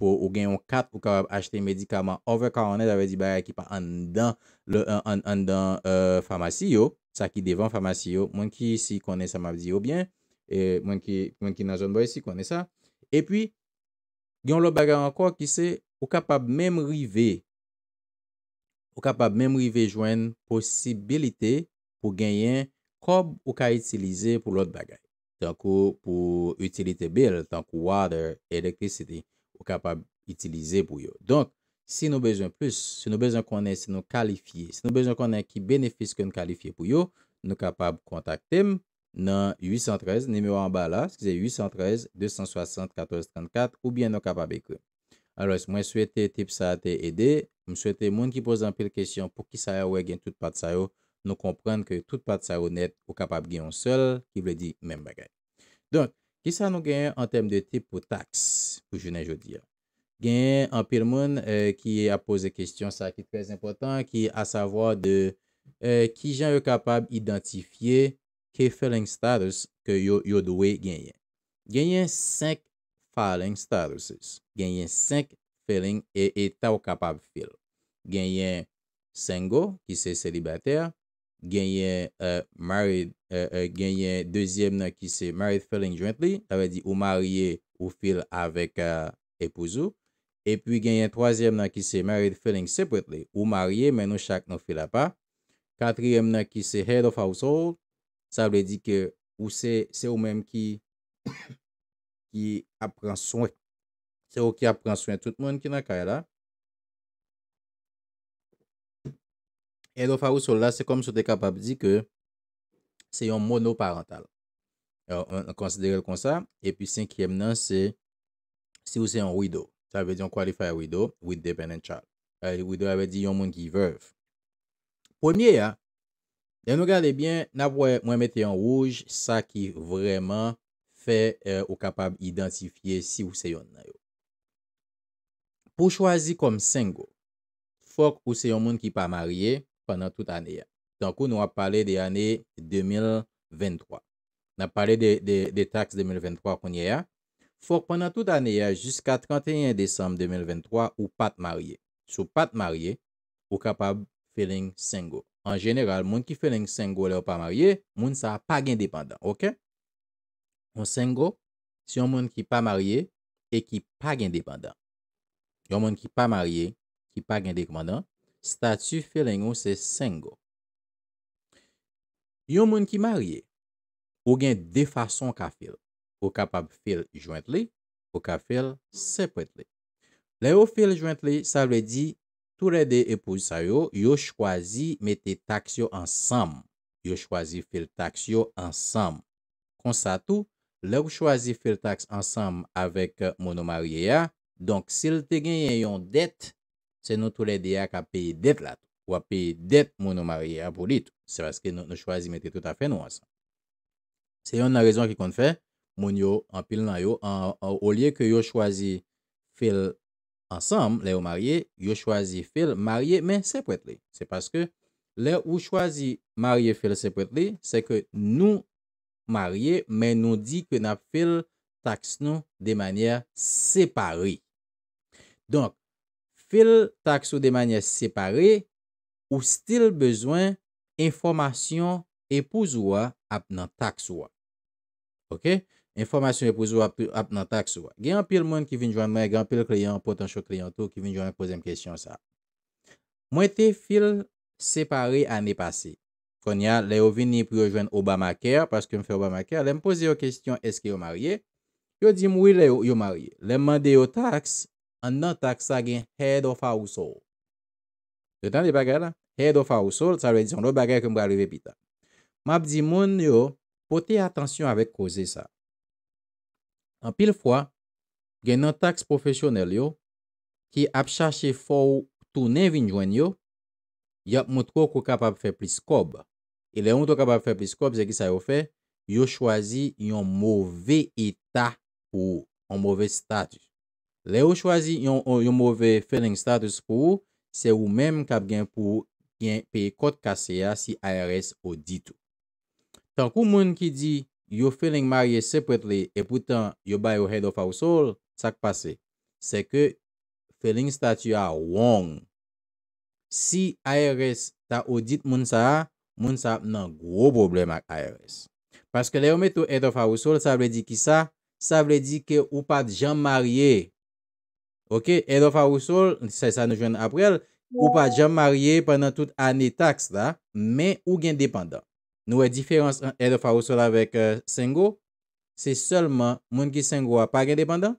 Ou genyon kat ou kapab achete medikaman over counter. Davè di baga ki pa andan euh, famasy yo. Sa ki devan famasy yo. Mwen ki si kone sa mabdi yo bien. E mwen ki nan joun boy si kone sa. E pi, genyon lot baga anko ki se... Ou kapab mem rive, ou kapab mem rive jwen posibilite pou genyen kob ou ka itilize pou lot bagay. Tankou pou itilite bel, tankou water, elektrisite, ou kapab itilize pou yo. Donk, si nou bezon plus, si nou bezon konen, si nou kalifiye, si nou bezon konen ki benefis konen kalifiye pou yo, nou kapab kontakte m nan 813, nime yo an ba la, 813-274-34, ou bien nou kapab eke m. Alwes, mwen souwete tip sa te ede, mwen souwete moun ki pose anpil kestyon pou ki sa yo we gen tout pat sa yo, nou komprende ke tout pat sa yo net ou kapab gen yon sol, ki vredi men bagay. Don, ki sa nou genyen an tem de tip pou tax pou jounen jodi ya? Genyen anpil moun ki a pose kestyon sa ki prez important ki a savo de ki jan yo kapab identifiye ke felling status ke yo yon dwe genyen. Genyen 5. parling statuses. Ganyen 5 feling e etau kapab fil. Ganyen sengo ki se selibater, ganyen euh, marid, euh, euh, ganyen dezyem nan ki se marid feling jointli, ta ve di ou marie ou fil avek epouzou. E pi ganyen tozyem nan ki se marid feling sepretli, ou marie men nou chak nou fil apa. Katryem nan ki se head of household, sa vle di ke ou se ou men ki ou ki ap pran swen. Se ou ki ap pran swen, tout moun ki nan ka e la. E do fawou sou la, se kom sou te kapab di ke se yon mono parental. An e, konsidere kon sa. E pi 5e nan, se si ou se yon widow. Sa ve di yon qualifier widow, with dependent child. E widow ave di yon moun ki vev. Poumye ya, yon nou gade bien, nan mwen mette yon rouge, sa ki vreman Eh, ou kapab identifiye si ou seyon nan yo Po chwazi kom sengo Fok ou seyon moun ki pa marye Pendan tout ane ya Donkou nou a pale de ane 2023 Nou a pale de tax 2023 konye ya Fok pendant tout ane ya Juska 31 Desembe 2023 Ou pat marye Sou pat marye Ou kapab feling sengo An general moun ki feling sengo le ou pa marye Moun sa apag independant Ok On sengou, si yon moun ki pa marye, e ki pa gen depandant. Yon moun ki pa marye, ki pa gen depandant, statu fèl enyo se sengou. Yon moun ki marye, ou gen defason ka fèl. Ou kapab fèl joint li, ou kap fèl sepèt li. Le ou fèl joint li, sa vè di, tou re de epouz sa yo, yo chwazi mette taksyo ansam. Yo chwazi fèl taksyo ansam. Le ou chwazi fil taks ansam avèk mounou mariye ya, donk sil te gen yon det, se nou tou le deyak api det lat. Ou api det mounou mariye apou lit. Se baske nou chwazi metri tout apè nou ansam. Se yon nan rezon ki kon fè, moun yo anpil nan yo, an ou liye ke yo chwazi fil ansam le ou mariye, yo chwazi fil mariye men sepwet li. Se paske le ou chwazi mariye fil sepwet li, se ke nou marye, men nou di ke na fil taks nou de manye separe. Donk, fil taks nou de manye separe, ou stil bezwen informasyon epouzwa ap nan taks wak. Ok? Informasyon epouzwa ap nan taks wak. Gen apil moun ki vin jwane mwen, gen apil kliyant, potansyon kliyantou ki vin jwane pozem kestyon sa. Mwen te fil separe ane pase. lè yo vini pou yo jwen Obamacare paske m fè Obamacare, lè m pose yo kestyon eske yo marye, yo di m wile yo yo marye, lè m mande yo taks an nan taks sa gen head of a ou sol. Jotan de bagay la? Head of a ou sol, sa vè di an nou bagay ke m bralive pita. M ap di moun yo, pote atensyon avèk koze sa. An pil fwa, gen nan taks profesyonel yo, ki ap chache fò ou tou ne vin jwen yo, yo ap moutro kou kapab fè plis kob. E le yon tou kabab fè piskop, zè ki sa yo fè, yo chwazi yon mouvè etat pou yon mouvè status. Le yo chwazi yon mouvè failing status pou, se ou mèm kab gen pou yon pey kote kase ya si ARS ou dit ou. Tankou moun ki di yo failing marye sepretle, e poutan yo bay yo head of our soul, sak pase, se ke failing status a wong. Si ARS ta ou dit moun sa a, moun sa ap nan gro problem ak ARS. Paske le ometou Edo Farousoul, sa vle di ki sa, sa vle di ke ou pa djan marye. Ok, Edo Farousoul, se sa nou jwenn aprel, ou pa djan marye penan tout ane taks la, men ou gen depen dan. Nou e diferans Edo Farousoul avek euh, Sengho, se solman moun ki Sengho a pa gen depen dan,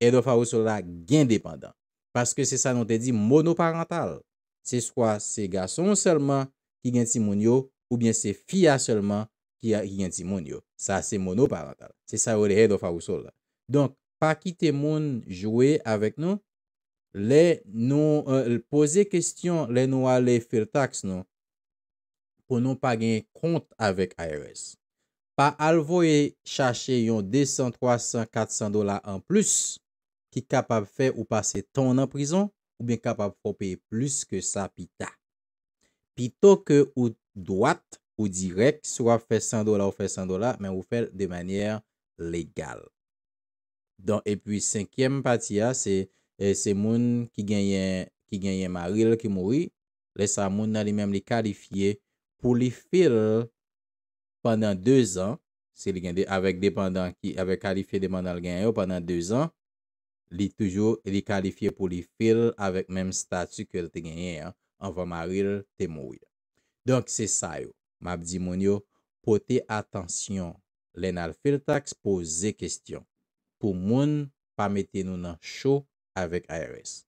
Edo Farousoul a gen depen dan. Paske se sa nou te di monoparental. Se swa se gason solman, ki gen ti moun yo, oubyen se fiya selman ki gen ti moun yo. Sa se moun yo parantal. Se sa ou re he do fawousol la. Donk, pa ki te moun jouwe avek nou, le nou, euh, pose kestyon le nou ale fir taks nou, pou nou pa gen kont avek IRS. Pa alvo e chache yon 200, 300, 400 dola an plus, ki kapab fe ou pase ton an prison, oubyen kapab popye plus ke sa pi ta. pito ke ou doat ou direk swa fè 100 dola ou fè 100 dola, men wou fè de manyèr legal. Don, e pwi 5èm pati ya, se moun ki genyen maril ki mouri, lè sa moun nan li mèm li kalifiye pou li fil pandan 2 an, se li genyen, avè kalifiye de mandal genyen yo pandan 2 an, li toujou li kalifiye pou li fil avè mèm statu ke lè te genyen ya. Ah. an va maril te mouye. Donk se sa yo, m ap di moun yo, pote atansyon, len al filtax pose kestyon, pou moun pa meten nou nan chou avek IRS.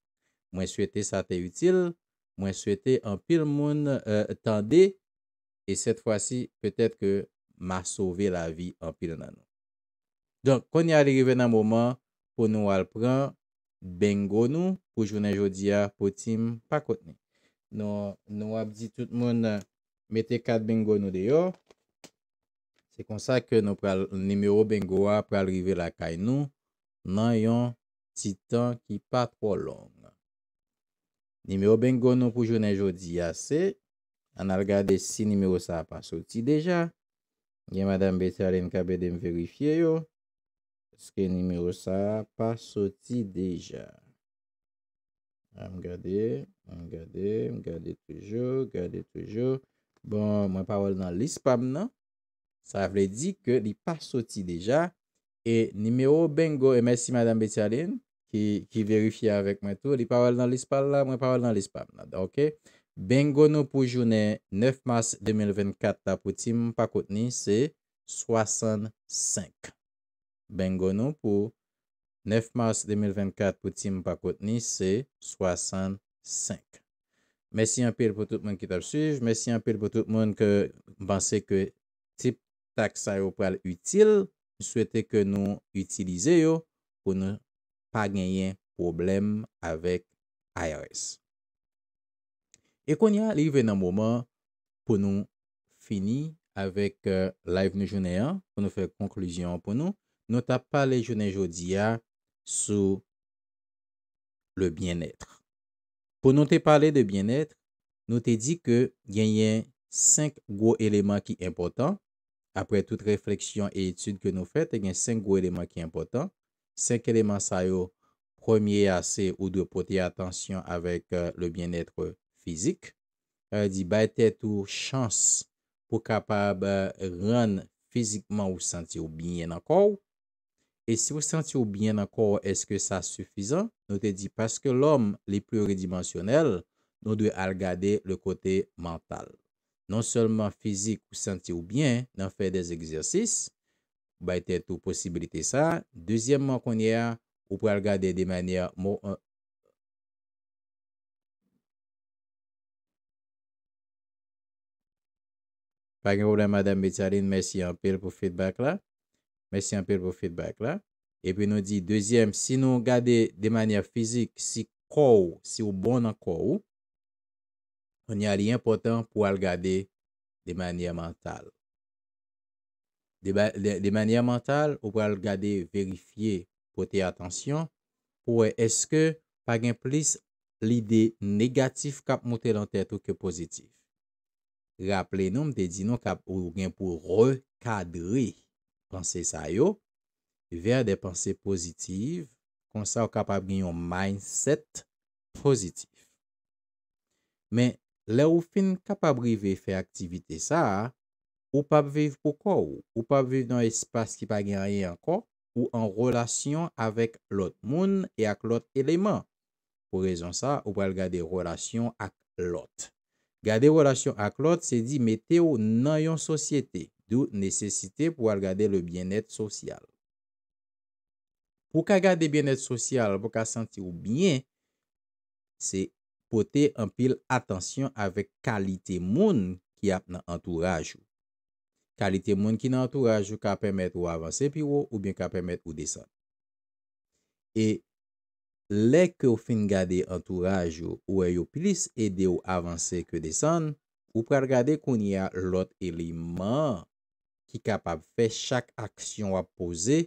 Mwen swete sa te yutil, mwen swete an pil moun euh, tende, e set fwa si, petet ke ma sove la vi an pil nan nou. Donk koni al ireven nan mouman, pou nou al pran, bengo nou, pou jounen jodi ya, pou tim pakotnen. Nou ap di tout moun eh, mette kat bengo nou de yo. Se konsa ke nou pral nimeyo bengo wa pral rive la kay nou nan yon titan ki pa tro long. Nimeyo bengo nou pou jounen jodi yase. An al gade si nimeyo sa pa soti deja. Gen madame bete alen ka beden verifye yo. Se nimeyo sa pa soti deja. A m gade, m gade, m gade toujou, m gade toujou. Bon, mwen pa wèl nan lispam nan. Sa vle di ke li pa soti deja. E nime ou bengo, e mersi madame Betialin ki verifiye avèk mwen tou. Li pa wèl nan lispam la, mwen pa wèl nan lispam la. Ok. Bengo nou pou jounen 9 mars 2024 la pou tim pakot ni se 65. Bengo nou pou... 9 mars 2024 pou Tim Bakotni, se 65. Mèsi anpil pou tout moun ki ta psuj, mèsi anpil pou tout moun ke bansè ke tip taks a yo pral util, souwete ke nou utilize yo pou nou pa genyen problem avèk IRS. E kon ya li ven nan mouman pou nou fini avèk euh, live nou jounen an, pou nou fèk konklusyon pou nou, sou le byen etre. Po nou te pale de byen etre, nou te di ke gen yon 5 gwo eleman ki important, apre tout refleksyon et etude ke nou fete, gen 5 gwo eleman ki important, 5 eleman sa yo, premier ase ou do poti atensyon avek le byen etre fizik, di ba ete tou chans pou kapab ran fizikman ou santi ou byen enkou, Et si vous sentez ou bien en corps, est-ce que ça suffisant? Nous te dit parce que l'homme, les plus redimensionnels, nous doit regarder le côté mental. Non seulement physique, vous sentez ou bien, dans faire des exercices, vous bêtez tout possibilité ça. Deuxièmement qu'on y a, vous pouvez regarder des manières. Euh, Par exemple, madame Bétharine, merci un peu pour le feedback là. Mèsi anpèl pou feedback la. Epi nou di, Dezyem, Si nou gade de manya fizik, Si kou, Si ou bon nan kou, On n'y a li important pou al gade de manya mantal. De manya mantal, Ou pou al gade verifiye pou te atensyon, Ou e eske pa gen plis lide negatif kap moutè lan tèt ou ke pozitif. Rapple nou mte di nou kap ou gen pou rekadri. Pansè sa yo, ver de pansè pozitiv, kon sa ou kapab ri yon mindset pozitiv. Men, le ou fin kapab ri ve fe aktivite sa, ou pap viv pou kou. Ou pap viv nan espas ki pa gen rien anko, ou an relasyon avek lot moun e ak lot eleman. Po rezon sa, ou pal gade relasyon ak lot. Gade relasyon ak lot, se di meteo nan yon sosyete. dou nesesite pouwa rgade le byenet sosyal. Pou ka gade byenet sosyal, pou ka santi ou byen, se pote an pil atansyon avek kalite moun ki ap nan antouraj ou. Kalite moun ki nan antouraj ou ka pemet ou avanse pi ou, ou bien ka pemet ou desen. E lek ou fin gade antouraj ou, ou ay e ou plis ede ou avanse ke desen, ou pre rgade kon ya lot eleman, ki kap ap fè chak aksyon wap pose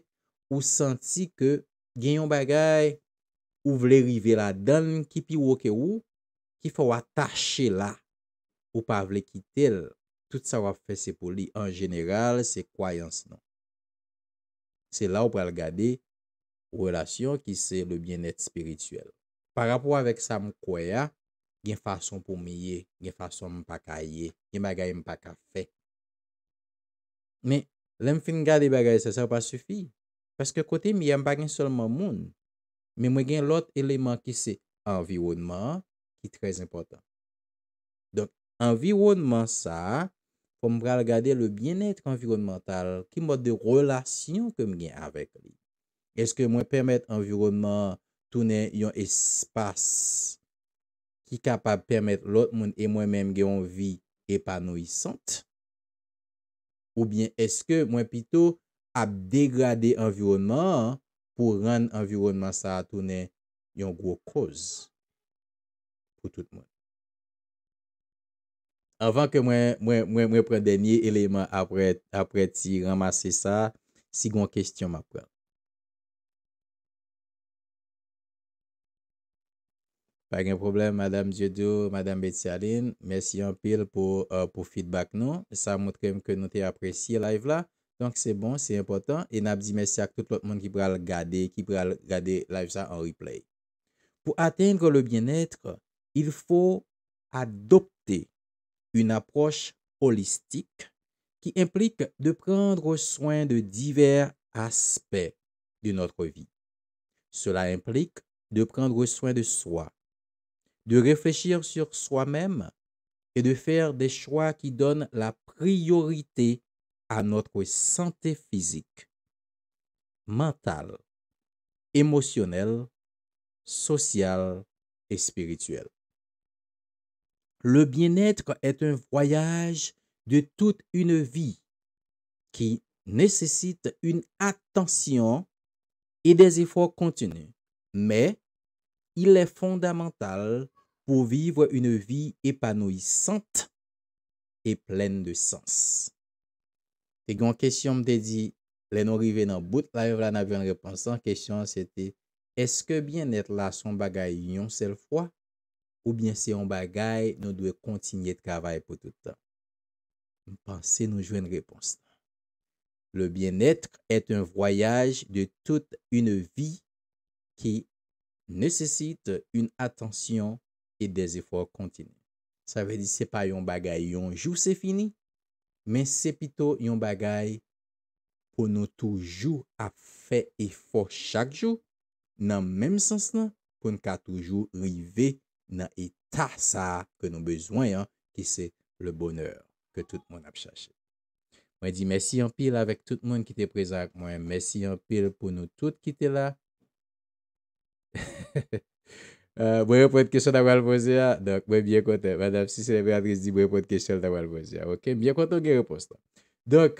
ou santi ke gen yon bagay ou vle rive la dan ki pi woke ou, ki fò wap tache la ou pa vle kite l. Tout sa wap fè sepoli an jeneral se kwayans nan. Se la ou pral gade ou relasyon ki se le bienet spirituel. Par ap wavèk sa mkwaya, gen fason pou miye, gen fason mpaka ye, gen bagay mpaka fè. Men, lem fin gade bagade sa, sa pa sufi. Paske kote mi yon bagen solman moun. Men mwen gen lout eleman ki se environman, ki trez impotant. Don, environman sa, pou mwen gade le bien etre environmental, ki mod de relasyon ke mwen gen avek li. Eske mwen permette environman toune yon espas ki kapab permette lout moun e mwen menm gen yon vi epanouissante. Ou bien, eske mwen pito ap degrade environman pou ran environman sa toune yon gwo koz pou tout mwen? Avan ke mwen mwen mwen pren denye eleman apre ti ramase sa, sigon kestyon ma pren. Pas de problème, Madame dieudo Madame Bézialine, Merci en pile pour, le euh, feedback non. Ça montre que nous avons apprécié live là. Donc c'est bon, c'est important. Et nous dit merci à tout le monde qui pourra regarder, qui le live ça en replay. Pour atteindre le bien-être, il faut adopter une approche holistique qui implique de prendre soin de divers aspects de notre vie. Cela implique de prendre soin de soi, de réfléchir sur soi-même et de faire des choix qui donnent la priorité à notre santé physique, mentale, émotionnelle, sociale et spirituelle. Le bien-être est un voyage de toute une vie qui nécessite une attention et des efforts continus, mais il est fondamental pour vivre une vie épanouissante et pleine de sens. Et quand question me dit, les non arrivés dans bout la une réponse. La question c'était est-ce que bien-être là son bagay une seule fois ou bien c'est un bagaille, nous devons continuer de travailler pour tout le temps. Pensez nous jouer une réponse. Le bien-être est un voyage de toute une vie qui nécessite une attention e dez efor kontine. Sa ve di se pa yon bagay yon jou se fini, men se pito yon bagay pou nou toujou ap fe efor chak jou, nan menm sens nan, pou nou ka toujou rive nan eta sa ke nou bezwayan ki se le boner ke tout moun ap chache. Mwen di, mersi yon pil avèk tout moun ki te prezak mwen, mersi yon pil pou nou tout ki te la. Hehehehe Mwen repote kesyon nan walpozya, mwen bie kote. Madame, si se mwen adres di, mwen repote kesyon nan walpozya. Ok, mwen bie kote gen repostan. Donk,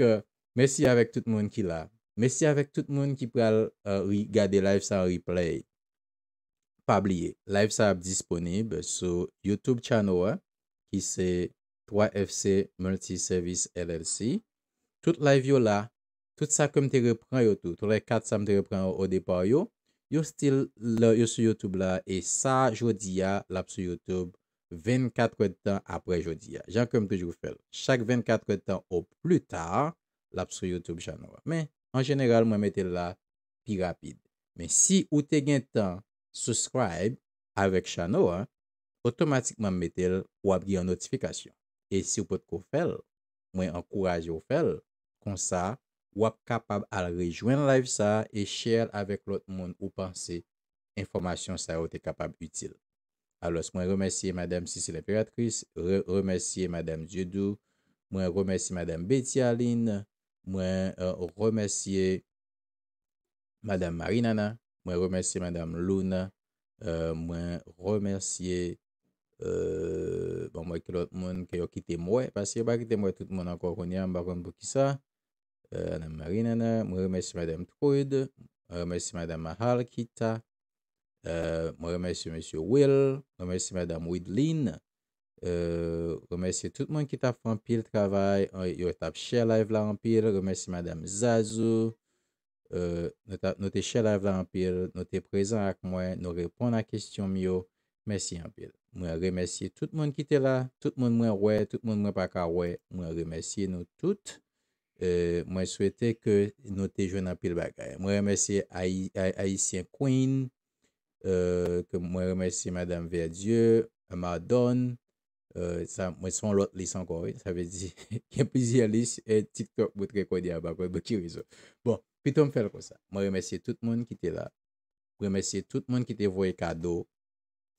mwesi avèk tout moun ki la. Mwesi avèk tout moun ki pral euh, rigade live sa replay. Pabliye, live sa ap disponib sou YouTube chanowè. Ki se 3FC Multiservice LLC. Tout live yo la, tout sa kom te repren yo tou. Tout la kat sa m te repren yo ou depan yo. Yo stil yo sou YouTube la e sa jodi ya lap sou YouTube 24 tan apre jodi ya. Jan kem tejou fel. Chak 24 tan ou plu tar lap sou YouTube chanowa. Men, an jeneral mwen metel la pi rapide. Men si ou te gen tan subscribe avek chanowa, otomatikman metel ou apri an notifikasyon. E si ou pot ko fel, mwen ankouraj yo fel konsa wak kapab al rejwen live sa e share avek lot moun ou panse informasyon sa wote kapab util. Alos, mwen remersiye madame Sissi Leperatris, remersiye madame Jodou, mwen remersiye madame Betialine, mwen euh, remersiye madame Marinana, mwen remersiye madame Luna, euh, mwen remersiye euh, bon, mwen remersiye mwen remersiye mwen remersiye mwen remersiye Euh, Anem Marinene, mwen remesye Madame Trouide, remesye Madame Mahal kita, euh, mwen remesye Monsieur Will, remesye Madame Ouidline, euh, remesye tout mwen kita fwen pil travay, yon tap chè la ev la empire, remesye Madame Zazu, nou te chè la ev la empire, nou te prezant ak mwen, nou repon a kestyon myo, mwen remesye tout mwen kita la, tout mwen mwen wè, tout mwen mwen paka wè, mwen remesye nou tout. Euh, mwen souwete ke nou te jwen nan pil bagay. Mwen remese Aisyen Queen, euh, mwen remese Madame Verdieu, Amadon, mwen son lot lis an konre, sa vezi kem pizi a lis, e tit kok boutre kodi a bagoy, bouti rizou. Bon, pito m fèl kon sa. Mwen remese tout moun ki te la. Mwen remese tout moun ki te voye kado.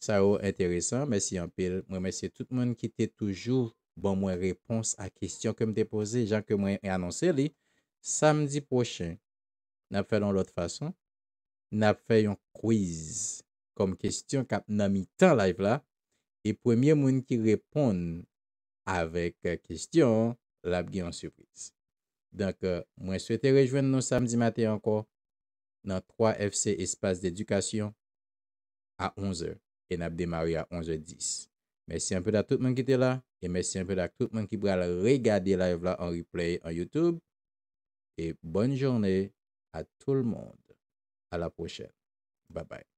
Sa ou enteresan, mwen remese tout moun ki te toujou bon mwen repons a kestyon ke mte pose, jan ke mwen anonser li, samdi pochen, nap fè lon lot fason, nap fè yon kouiz, kom kestyon kap nan mi tan live la, e premye mwen ki repon avek kestyon, lap gen yon surprise. Dank euh, mwen souwete rejwen nou samdi matè anko, nan 3 FC espase d'edukasyon, a 11, e nap demari a 11.10. Merci un peu à tout le monde qui était là. Et merci un peu à tout le monde qui pourra regarder live là en replay en YouTube. Et bonne journée à tout le monde. À la prochaine. Bye bye.